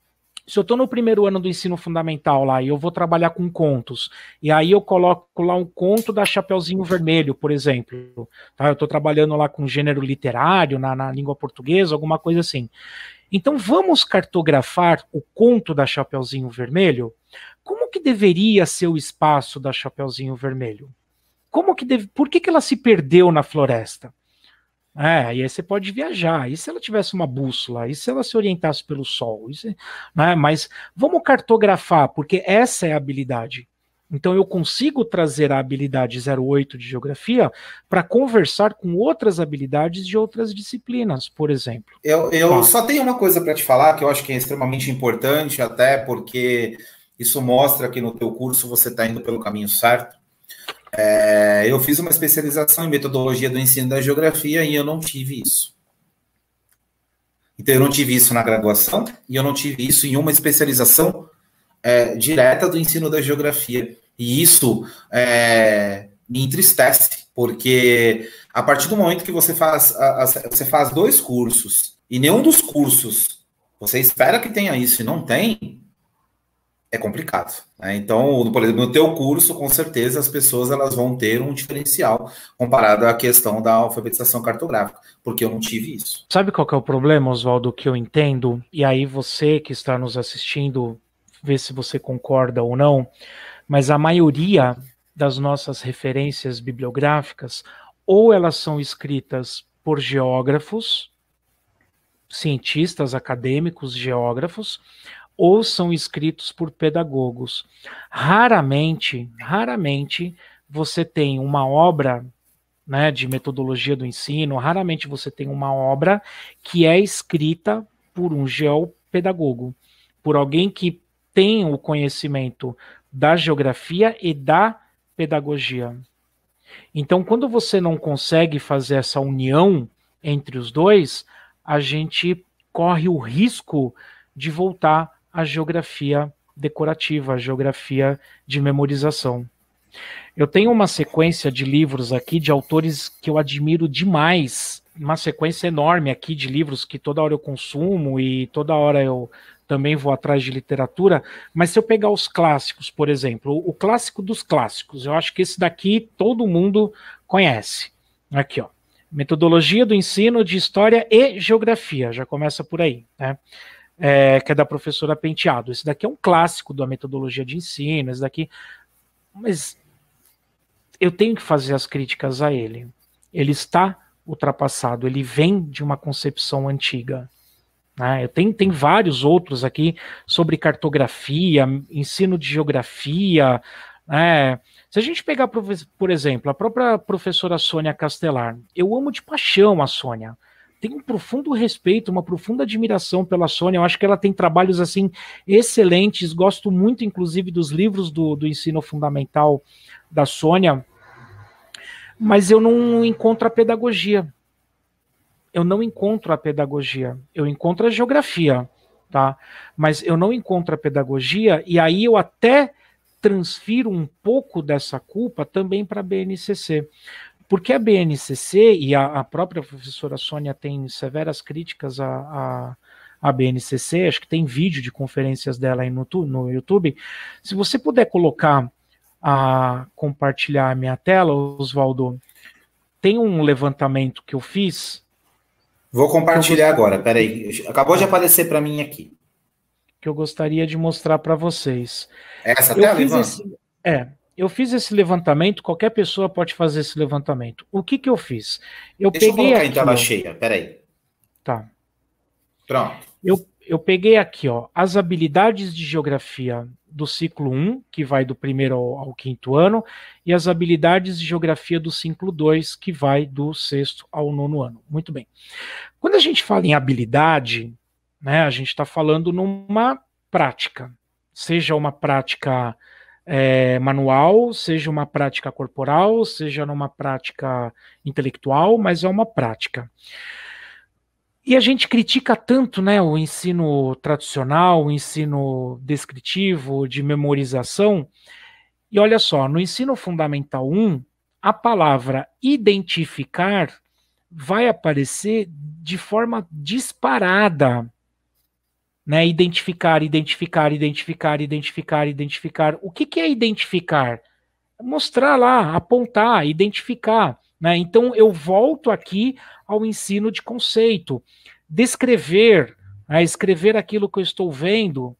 A: se eu estou no primeiro ano do ensino fundamental lá e eu vou trabalhar com contos, e aí eu coloco lá um conto da Chapeuzinho Vermelho, por exemplo, tá? eu estou trabalhando lá com gênero literário, na, na, língua portuguesa, alguma coisa assim. Então vamos cartografar o conto da Chapeuzinho Vermelho? Como que deveria ser o espaço da Chapeuzinho Vermelho? Como que deve, por que, que ela se perdeu na floresta? É, e aí você pode viajar. E se ela tivesse uma bússola? E se ela se orientasse pelo sol? se, né? Mas vamos cartografar, porque essa é a habilidade. Então eu consigo trazer a habilidade 08 de geografia para conversar com outras habilidades de outras disciplinas, por exemplo.
B: Eu, eu tá. só tenho uma coisa para te falar que eu acho que é extremamente importante, até porque isso mostra que no teu curso você está indo pelo caminho certo. É, eu fiz uma especialização em metodologia do ensino da geografia e eu não tive isso. Então, eu não tive isso na graduação e eu não tive isso em uma especialização é, direta do ensino da geografia. E isso é, me entristece, porque a partir do momento que você faz, a, a, você faz dois cursos e nenhum dos cursos você espera que tenha isso e não tem, é complicado. Né? Então, por exemplo, no teu curso, com certeza as pessoas elas vão ter um diferencial comparado à questão da alfabetização cartográfica, porque eu não tive isso.
A: Sabe qual é o problema, Oswaldo, que eu entendo? E aí você que está nos assistindo, vê se você concorda ou não, mas a maioria das nossas referências bibliográficas ou elas são escritas por geógrafos, cientistas, acadêmicos, geógrafos, ou são escritos por pedagogos. Raramente, raramente você tem uma obra né, de metodologia do ensino, raramente você tem uma obra que é escrita por um geopedagogo, por alguém que tem o conhecimento da geografia e da pedagogia. Então, quando você não consegue fazer essa união entre os dois, a gente corre o risco de voltar a geografia decorativa, a geografia de memorização. Eu tenho uma sequência de livros aqui de autores que eu admiro demais, uma sequência enorme aqui de livros que toda hora eu consumo e toda hora eu também vou atrás de literatura, mas se eu pegar os clássicos, por exemplo, o clássico dos clássicos, eu acho que esse daqui todo mundo conhece. Aqui, ó. Metodologia do ensino de história e geografia, já começa por aí, né? é, que é da professora Penteado. Esse daqui é um clássico da metodologia de ensino, esse daqui. Mas eu tenho que fazer as críticas a ele. Ele está ultrapassado, ele vem de uma concepção antiga. Né? Eu tenho, tem vários outros aqui sobre cartografia, ensino de geografia. Né? Se a gente pegar, por exemplo, a própria professora Sônia Castelar, eu amo de paixão a Sônia tem um profundo respeito, uma profunda admiração pela Sônia. Eu acho que ela tem trabalhos assim excelentes. Gosto muito, inclusive, dos livros do, do ensino fundamental da Sônia, mas eu não encontro a pedagogia. Eu não encontro a pedagogia. Eu encontro a geografia, tá? Mas eu não encontro a pedagogia. E aí eu até transfiro um pouco dessa culpa também para a BNCC, porque a BNCC, e a, a própria professora Sônia tem severas críticas a, a, a, BNCC, acho que tem vídeo de conferências dela aí no, no YouTube, se você puder colocar, a compartilhar a minha tela, Oswaldo, tem um levantamento que eu fiz. Vou
B: compartilhar eu... agora, peraí. Acabou de ah. aparecer para mim aqui.
A: Que eu gostaria de mostrar para vocês. Essa eu tela, Ivan? Esse... É, eu fiz esse levantamento, qualquer pessoa pode fazer esse levantamento. O que, que eu fiz? Eu Deixa peguei eu colocar aqui, em tela ó, cheia, peraí. Tá. Pronto. Eu, eu peguei aqui ó, as habilidades de geografia do ciclo 1, que vai do primeiro ao, ao quinto ano, e as habilidades de geografia do ciclo 2, que vai do sexto ao nono ano. Muito bem. Quando a gente fala em habilidade, né, a gente está falando numa prática, seja uma prática é, manual, seja uma prática corporal, seja numa prática intelectual, mas é uma prática. E a gente critica tanto né, o ensino tradicional, o ensino descritivo, de memorização. E olha só, no ensino fundamental 1, a palavra identificar vai aparecer de forma disparada né? Identificar, identificar, identificar, identificar, identificar. O que, que é identificar? Mostrar lá, apontar, identificar. Né? Então eu volto aqui ao ensino de conceito. Descrever, né? escrever aquilo que eu estou vendo,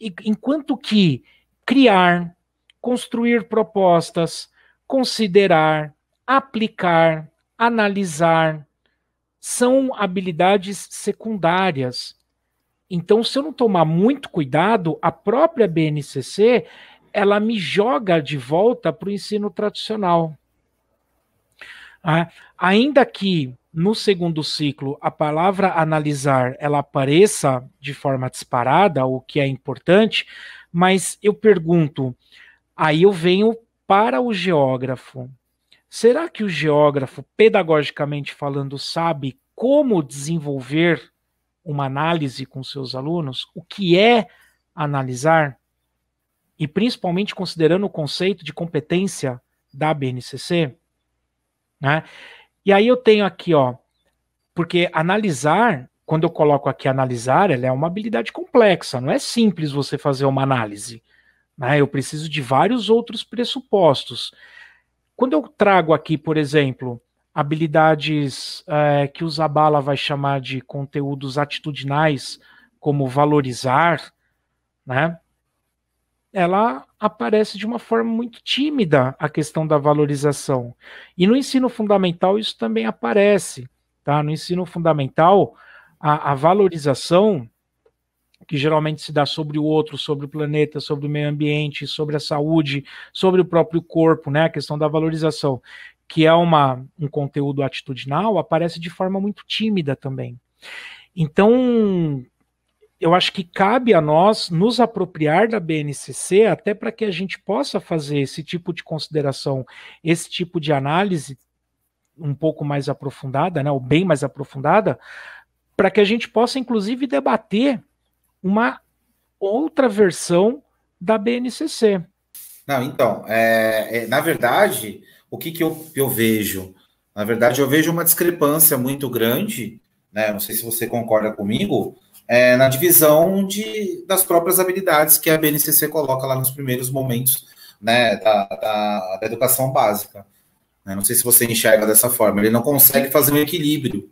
A: e, enquanto que criar, construir propostas, considerar, aplicar, analisar, são habilidades secundárias então, se eu não tomar muito cuidado, a própria BNCC ela me joga de volta para o ensino tradicional. Ah, ainda que no segundo ciclo a palavra analisar ela apareça de forma disparada, o que é importante, mas eu pergunto, aí eu venho para o geógrafo. Será que o geógrafo, pedagogicamente falando, sabe como desenvolver uma análise com seus alunos, o que é analisar, e principalmente considerando o conceito de competência da BNCC, né? E aí eu tenho aqui, ó, porque analisar, quando eu coloco aqui analisar, ela é uma habilidade complexa, não é simples você fazer uma análise, né? Eu preciso de vários outros pressupostos. Quando eu trago aqui, por exemplo, habilidades é, que o Zabala vai chamar de conteúdos atitudinais, como valorizar, né? Ela aparece de uma forma muito tímida a questão da valorização. E no ensino fundamental isso também aparece, tá? No ensino fundamental, a, a valorização que geralmente se dá sobre o outro, sobre o planeta, sobre o meio ambiente, sobre a saúde, sobre o próprio corpo, né? A questão da valorização que é uma, um conteúdo atitudinal, aparece de forma muito tímida também. Então, eu acho que cabe a nós nos apropriar da BNCC até para que a gente possa fazer esse tipo de consideração, esse tipo de análise um pouco mais aprofundada, né, ou bem mais aprofundada, para que a gente possa, inclusive, debater uma outra versão da BNCC. Não, então, é, é, na verdade,
B: o que, que eu, eu vejo? Na verdade, eu vejo uma discrepância muito grande, né? Não sei se você concorda comigo, é, na divisão de, das próprias habilidades que a BNCC coloca lá nos primeiros momentos né, da, da, da educação básica. Né? Não sei se você enxerga dessa forma. Ele não consegue fazer um equilíbrio.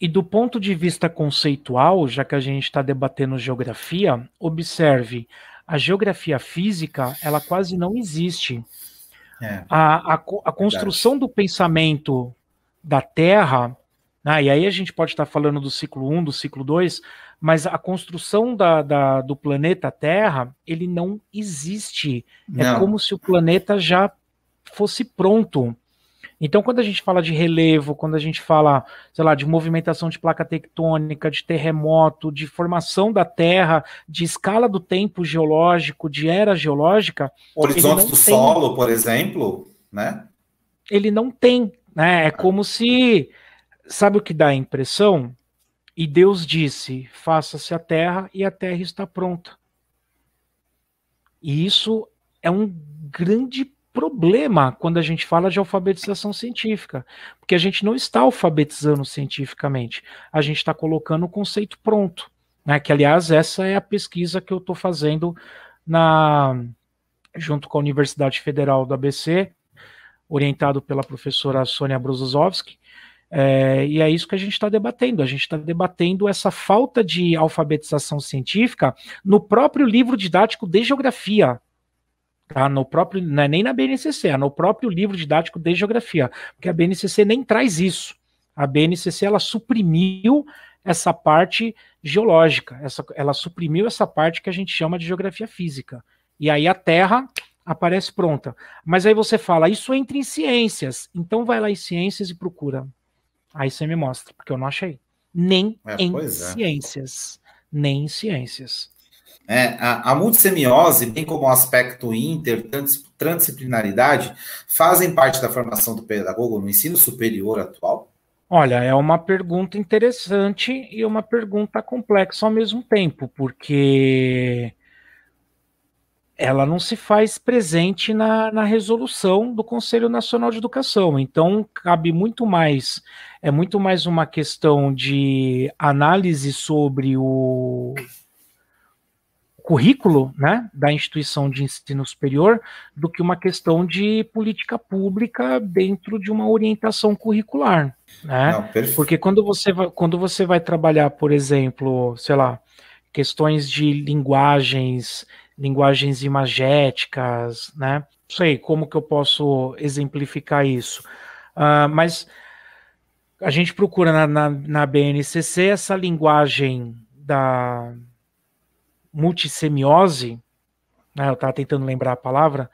A: E do ponto de vista conceitual, já que a gente está debatendo geografia, observe, a geografia física ela quase não existe. É. A, a, a construção do pensamento da Terra, né, e aí a gente pode estar falando do ciclo 1, do ciclo 2, mas a construção da, da, do planeta Terra, ele não existe. É não. É como se o planeta já fosse pronto. Então, quando a gente fala de relevo, quando a gente fala, sei lá, de movimentação de placa tectônica, de terremoto, de formação da Terra, de escala do tempo geológico, de era geológica. horizontes do tem, solo,
B: por exemplo,
A: né? Ele não tem, né? É como se. Sabe o que dá a impressão? E Deus disse: faça-se a terra, e a terra está pronta. E isso é um grande problema quando a gente fala de alfabetização científica, porque a gente não está alfabetizando cientificamente, a gente está colocando o conceito pronto, né? Que aliás essa é a pesquisa que eu estou fazendo na junto com a Universidade Federal do ABC, orientado pela professora Sônia Brozovski, é, e é isso que a gente está debatendo. A gente está debatendo essa falta de alfabetização científica no próprio livro didático de geografia, tá? No próprio, não é nem na BNCC, é no próprio livro didático de geografia, porque a BNCC nem traz isso. A BNCC ela suprimiu essa parte geológica, essa, ela suprimiu essa parte que a gente chama de geografia física. E aí a Terra aparece pronta. Mas aí você fala, isso entra em ciências. Então vai lá em ciências e procura. Aí você me mostra, porque eu não achei. Nem é, em é. ciências. Nem em ciências.
B: É, a, a multissemiose, bem como o aspecto inter, transdisciplinaridade, fazem parte da formação do pedagogo no ensino superior atual?
A: Olha, é uma pergunta interessante e uma pergunta complexa ao mesmo tempo, porque ela não se faz presente na, na, resolução do Conselho Nacional de Educação. Então, cabe muito mais, é muito mais uma questão de análise sobre o, currículo né, da instituição de ensino superior do que uma questão de política pública dentro de uma orientação curricular. Né? Não, Porque quando você, vai, quando você vai trabalhar, por exemplo, sei lá, questões de linguagens, linguagens imagéticas, né? Não sei como que eu posso exemplificar isso. Uh, mas a gente procura na, na, na BNCC essa linguagem da multissemiose, né, eu estava tentando lembrar a palavra,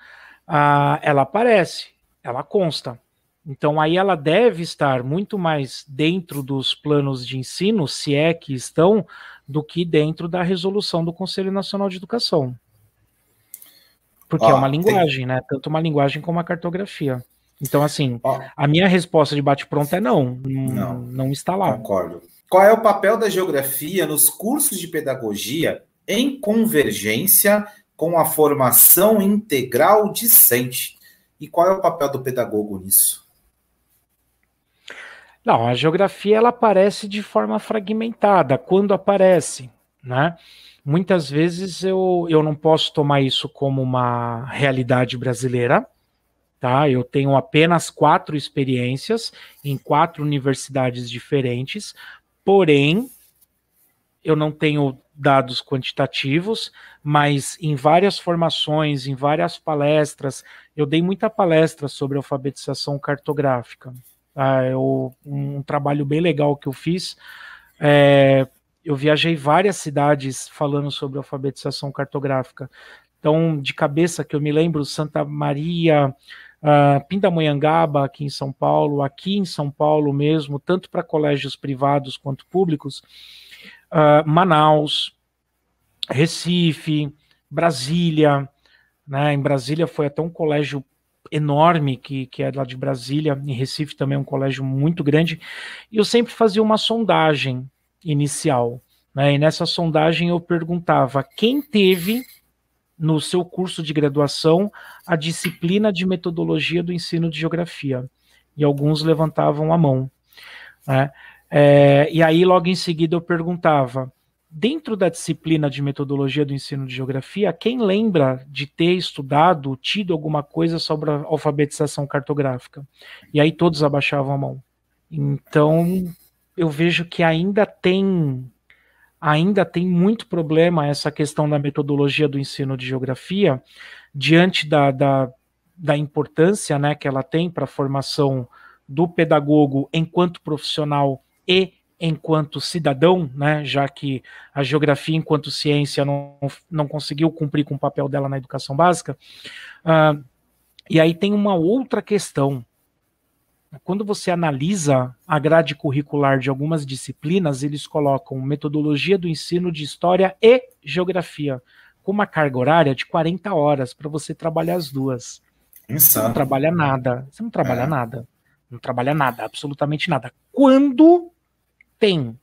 A: uh, ela aparece, ela consta. Então aí ela deve estar muito mais dentro dos planos de ensino, se é que estão, do que dentro da resolução do Conselho Nacional de Educação. Porque é ah, é uma linguagem, tem... né? Tanto uma linguagem como uma cartografia. Então, assim, ah, a minha resposta de bate-pronto é não, não. Não está lá. Concordo.
B: Qual é o papel da geografia nos cursos de pedagogia em convergência com a formação integral discente. E qual é o papel do pedagogo nisso?
A: Não, a geografia ela aparece de forma fragmentada, quando aparece, né? Muitas vezes eu, eu não posso tomar isso como uma realidade brasileira, tá? Eu tenho apenas quatro experiências em quatro universidades diferentes, porém eu não tenho dados quantitativos, mas em várias formações, em várias palestras, eu dei muita palestra sobre alfabetização cartográfica. Ah, eu, um trabalho bem legal que eu fiz. É, eu viajei várias cidades falando sobre alfabetização cartográfica. Então, de cabeça que eu me lembro, Santa Maria, uh, Pindamonhangaba, aqui em São Paulo, aqui em São Paulo mesmo, tanto para colégios privados quanto públicos uh, Manaus, Recife, Brasília. Né? Em Brasília foi até um colégio enorme que, que é lá de Brasília, em Recife também é um colégio muito grande, e eu sempre fazia uma sondagem inicial. Né? E nessa sondagem eu perguntava quem teve no seu curso de graduação a disciplina de metodologia do ensino de geografia. E alguns levantavam a mão. Né? É, e aí, logo em seguida, eu perguntava: dentro da disciplina de metodologia do ensino de geografia, quem lembra de ter estudado, tido alguma coisa sobre a alfabetização cartográfica? E aí todos abaixavam a mão. Então, eu vejo que ainda tem ainda tem muito problema essa questão da metodologia do ensino de geografia diante da, da, da importância né, que ela tem para a formação do pedagogo enquanto profissional e enquanto cidadão, né, já que a geografia enquanto ciência não, não conseguiu cumprir com o papel dela na educação básica. Uh, e aí tem uma outra questão. Quando você analisa a grade curricular de algumas disciplinas, eles colocam metodologia do ensino de história e geografia, com uma carga horária de 40 horas para você trabalhar as duas. Você não trabalha nada. Você não trabalha é. nada. Não trabalha nada, absolutamente nada. Quando tem.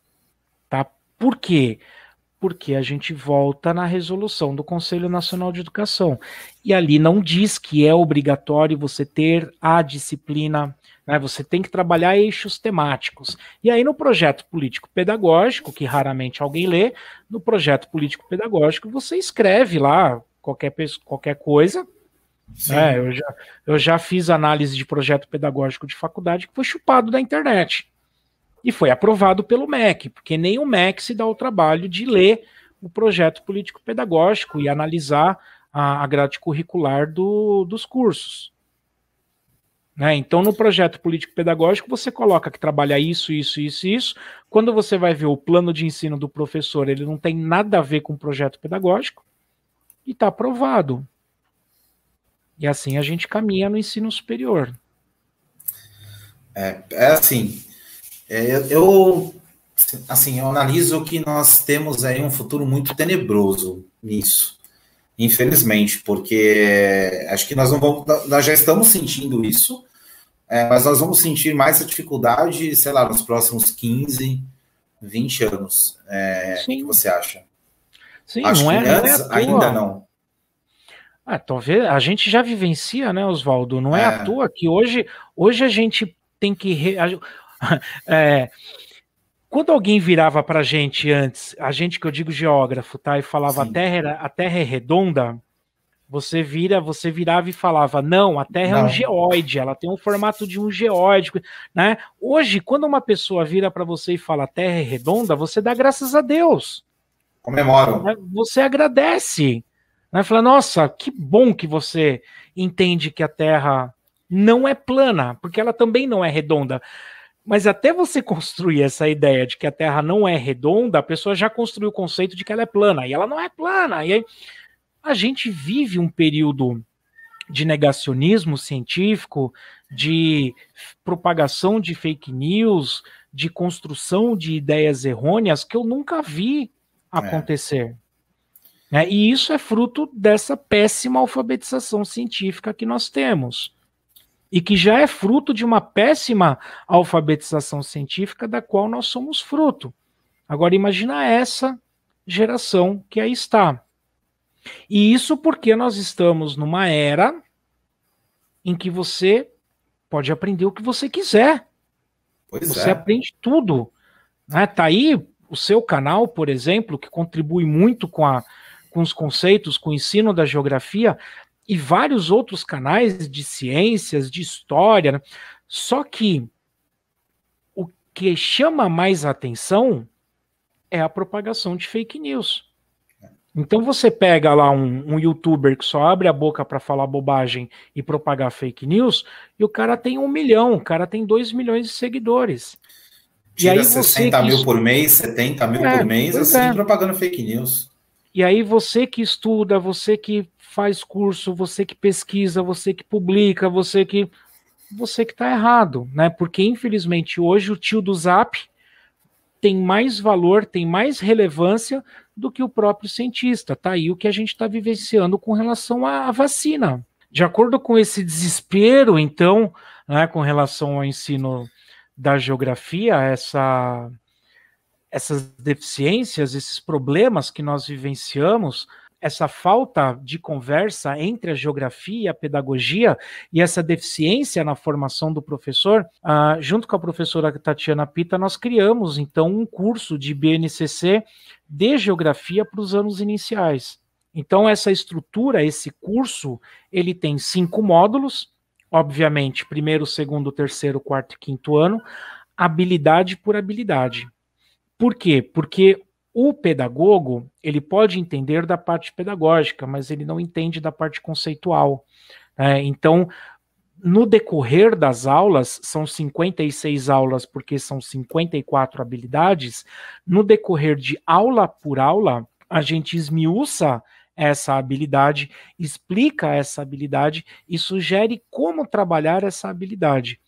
A: Tá? Por quê? Porque a gente volta na resolução do Conselho Nacional de Educação. E ali não diz que é obrigatório você ter a disciplina, né? Você tem que trabalhar eixos temáticos. E aí, no projeto político pedagógico, que raramente alguém lê, no projeto político pedagógico, você escreve lá qualquer, qualquer coisa, é, eu, já, eu já fiz análise de projeto pedagógico de faculdade que foi chupado da internet e foi aprovado pelo MEC, porque nem o MEC se dá o trabalho de ler o projeto político-pedagógico e analisar a, a grade curricular do, dos cursos. Né? Então, no projeto político-pedagógico, você coloca que trabalha isso, isso, isso, isso. Quando você vai ver o plano de ensino do professor, ele não tem nada a ver com o projeto pedagógico e está aprovado. E assim a gente caminha no ensino superior.
B: É, é assim, é, eu, assim, eu analiso que nós temos aí um futuro muito tenebroso nisso, infelizmente, porque é, acho que nós não vamos, nós já estamos sentindo isso, é, mas nós vamos sentir mais a dificuldade, sei lá, nos próximos 15, 20 anos. É, o que você acha?
A: Sim, acho não, é, é, antes, ainda não. Ah, então vê, a gente já vivencia, né, Oswaldo? Não é, é à toa que hoje, hoje a gente tem que. Re... *laughs* é, quando alguém virava para a gente antes, a gente que eu digo geógrafo, tá? E falava a terra, a terra é redonda, você vira, você virava e falava: não, a Terra não. é um geóide, ela tem um formato de um geóide, né? Hoje, quando uma pessoa vira para você e fala: a Terra é redonda, você dá graças a Deus. Comemora. Né? Você agradece, né? Fala: nossa, que bom que você entende que a Terra não é plana, porque ela também não é redonda. Mas até você construir essa ideia de que a Terra não é redonda, a pessoa já construiu o conceito de que ela é plana, e ela não é plana. E aí a gente vive um período de negacionismo científico, de propagação de fake news, de construção de ideias errôneas que eu nunca vi é. acontecer. É. É, e isso é fruto dessa péssima alfabetização científica que nós temos e que já é fruto de uma péssima alfabetização científica da qual nós somos fruto. Agora imagina essa geração que aí está. E isso porque nós estamos numa era em que você pode aprender o que você quiser. Pois você é. aprende tudo. Né? Tá aí o seu canal, por exemplo, que contribui muito com, a, com os conceitos, com o ensino da geografia, e vários outros canais de ciências, de história. Né? Só que o que chama mais atenção é a propagação de fake news. Então você pega lá um, um youtuber que só abre a boca para falar bobagem e propagar fake news, e o cara tem um milhão, o cara tem dois milhões de seguidores. Tira e aí 60 mil por mês, 70 mil é, por mês, assim, é. propagando fake news. E aí você que estuda, você que faz curso, você que pesquisa, você que publica, você que você que está errado, né? Porque infelizmente hoje o tio do Zap tem mais valor, tem mais relevância do que o próprio cientista. Tá aí o que a gente está vivenciando com relação à vacina. De acordo com esse desespero, então, né, com relação ao ensino da geografia, essa essas deficiências, esses problemas que nós vivenciamos, essa falta de conversa entre a geografia e a pedagogia e essa deficiência na formação do professor, ah, junto com a professora Tatiana Pita, nós criamos então um curso de BNCC de geografia para os anos iniciais. Então essa estrutura, esse curso, ele tem cinco módulos, obviamente primeiro, segundo, terceiro, quarto e quinto ano, habilidade por habilidade. Por quê? Porque o pedagogo, ele pode entender da parte pedagógica, mas ele não entende da parte conceitual. Né? Então, no decorrer das aulas, são 56 aulas, porque são 54 habilidades, no decorrer de aula por aula, a gente esmiuça essa habilidade, explica essa habilidade e sugere como trabalhar essa habilidade,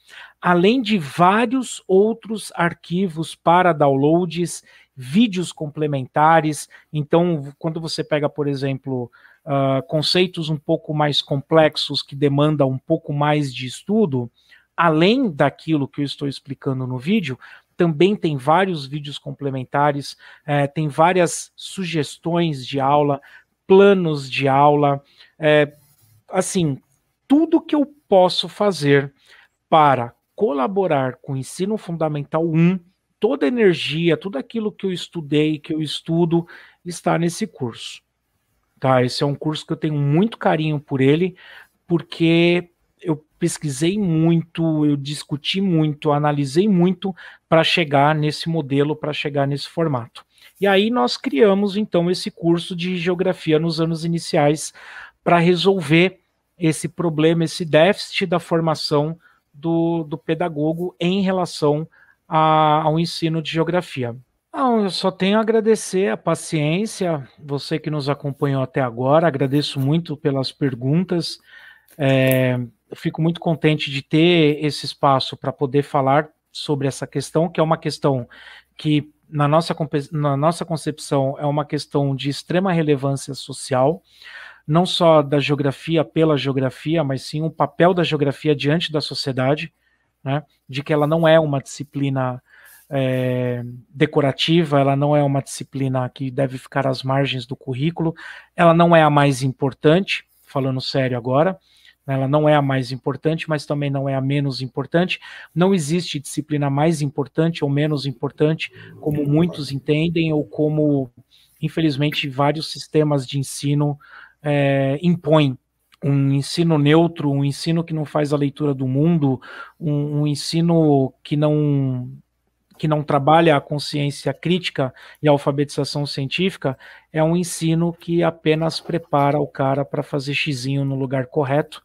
A: além de vários outros arquivos para downloads, vídeos complementares. Então, quando você pega, por exemplo, uh, conceitos um pouco mais complexos que demandam um pouco mais de estudo, além daquilo que eu estou explicando no vídeo, também tem vários vídeos complementares, eh, tem várias sugestões de aula, planos de aula, é, assim, tudo que eu posso fazer para colaborar com o ensino fundamental 1, toda a energia, tudo aquilo que eu estudei, que eu estudo, está nesse curso. Tá, esse é um curso que eu tenho muito carinho por ele, porque eu pesquisei muito, eu discuti muito, analisei muito para chegar nesse modelo, para chegar nesse formato. E aí nós criamos então esse curso de geografia nos anos iniciais para resolver esse problema, esse déficit da formação do, do pedagogo em relação a, ao ensino de geografia. Não, eu só tenho a agradecer a paciência, você que nos acompanhou até agora, agradeço muito pelas perguntas. É, fico muito contente de ter esse espaço para poder falar sobre essa questão, que é uma questão que na nossa, na nossa concepção, é uma questão de extrema relevância social, não só da geografia pela geografia, mas sim o papel da geografia diante da sociedade, né, de que ela não é uma disciplina é, decorativa, ela não é uma disciplina que deve ficar às margens do currículo, ela não é a mais importante, falando sério agora, ela não é a mais importante, mas também não é a menos importante. Não existe disciplina mais importante ou menos importante, como muitos entendem, ou como, infelizmente, vários sistemas de ensino é, impõem um ensino neutro, um ensino que não faz a leitura do mundo, um, um, ensino que não que não trabalha a consciência crítica e a alfabetização científica, é um ensino que apenas prepara o cara para fazer xizinho no lugar correto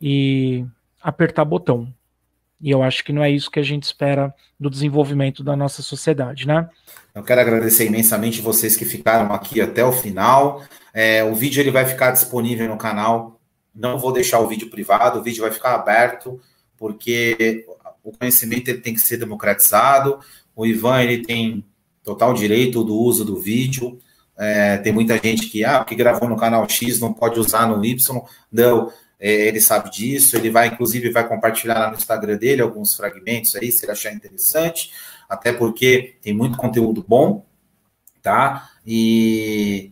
A: e apertar botão. E eu acho que não é isso que a gente espera do desenvolvimento da nossa sociedade, né?
B: Eu quero agradecer imensamente vocês que ficaram aqui até o final. É, o vídeo ele vai ficar disponível no canal. Não vou deixar o vídeo privado, o vídeo vai ficar aberto, porque o conhecimento ele tem que ser democratizado. O Ivan ele tem total direito do uso do vídeo. É, tem muita gente que, ah, que gravou no canal X não pode usar no Y. Não, é, ele sabe disso, ele vai, inclusive, vai compartilhar lá no Instagram dele alguns fragmentos aí, se ele achar interessante, até porque tem muito conteúdo bom, tá? E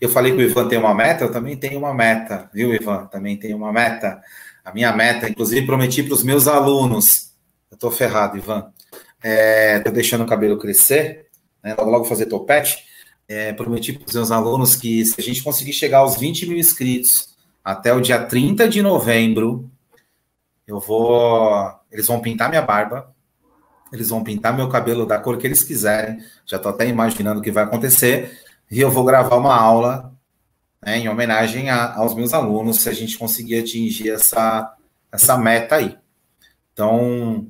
B: eu falei que o Ivan tem uma meta, eu também tenho uma meta, viu, Ivan? Também tenho uma meta. A minha meta, inclusive, prometi para os meus alunos. Eu tô ferrado, Ivan. É, tô deixando o cabelo crescer, né? Logo, logo fazer topete. É, prometi para os meus alunos que se a gente conseguir chegar aos 20 mil inscritos até o dia 30 de novembro, eu vou. Eles vão pintar minha barba, eles vão pintar meu cabelo da cor que eles quiserem. Já estou até imaginando o que vai acontecer. E eu vou gravar uma aula né, em homenagem a, aos meus alunos, se a gente conseguir atingir essa, essa meta aí. Então,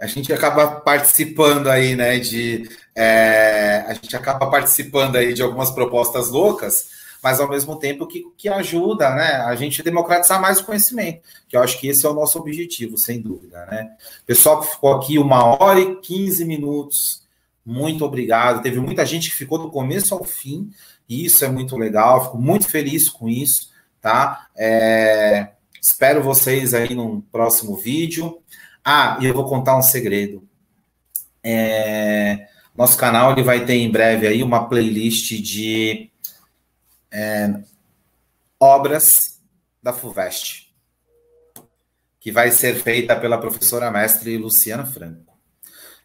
B: a gente acaba participando aí, né? De, é, a gente acaba participando aí de algumas propostas loucas mas ao mesmo tempo que, que ajuda né, a gente democratizar mais o conhecimento, que eu acho que esse é o nosso objetivo, sem dúvida. Né? Pessoal que ficou aqui uma hora e quinze minutos, muito obrigado. Teve muita gente que ficou do começo ao fim, e isso é muito legal, fico muito feliz com isso, tá? É, espero vocês aí num próximo vídeo. Ah, e eu vou contar um segredo. É, nosso canal ele vai ter em breve aí uma playlist de é, obras da FUVEST, que vai ser feita pela professora mestre Luciana Franco.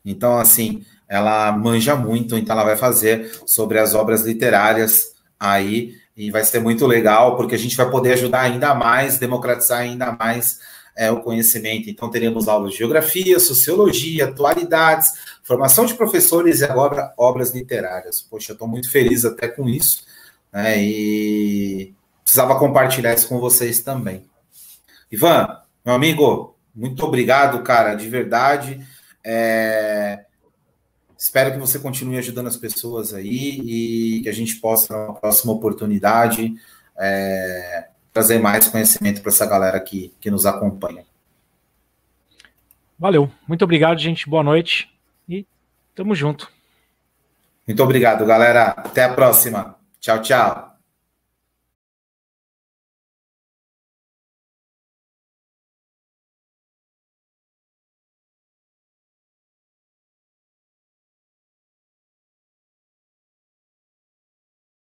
B: Então, assim, ela manja muito, então ela vai fazer sobre as obras literárias aí, e vai ser muito legal, porque a gente vai poder ajudar ainda mais, democratizar ainda mais é, o conhecimento. Então, teremos aulas de geografia, sociologia, atualidades, formação de professores e agora obras literárias. Poxa, eu estou muito feliz até com isso. Né? E precisava compartilhar isso com vocês também. Ivan, meu amigo, muito obrigado, cara, de verdade. É... Espero que você continue ajudando as pessoas aí e que a gente possa, na próxima oportunidade, é... trazer mais conhecimento para essa galera que, que nos acompanha.
A: Valeu, muito obrigado, gente. Boa noite e tamo junto.
B: Muito obrigado, galera. Até a próxima. Tchau, tchau.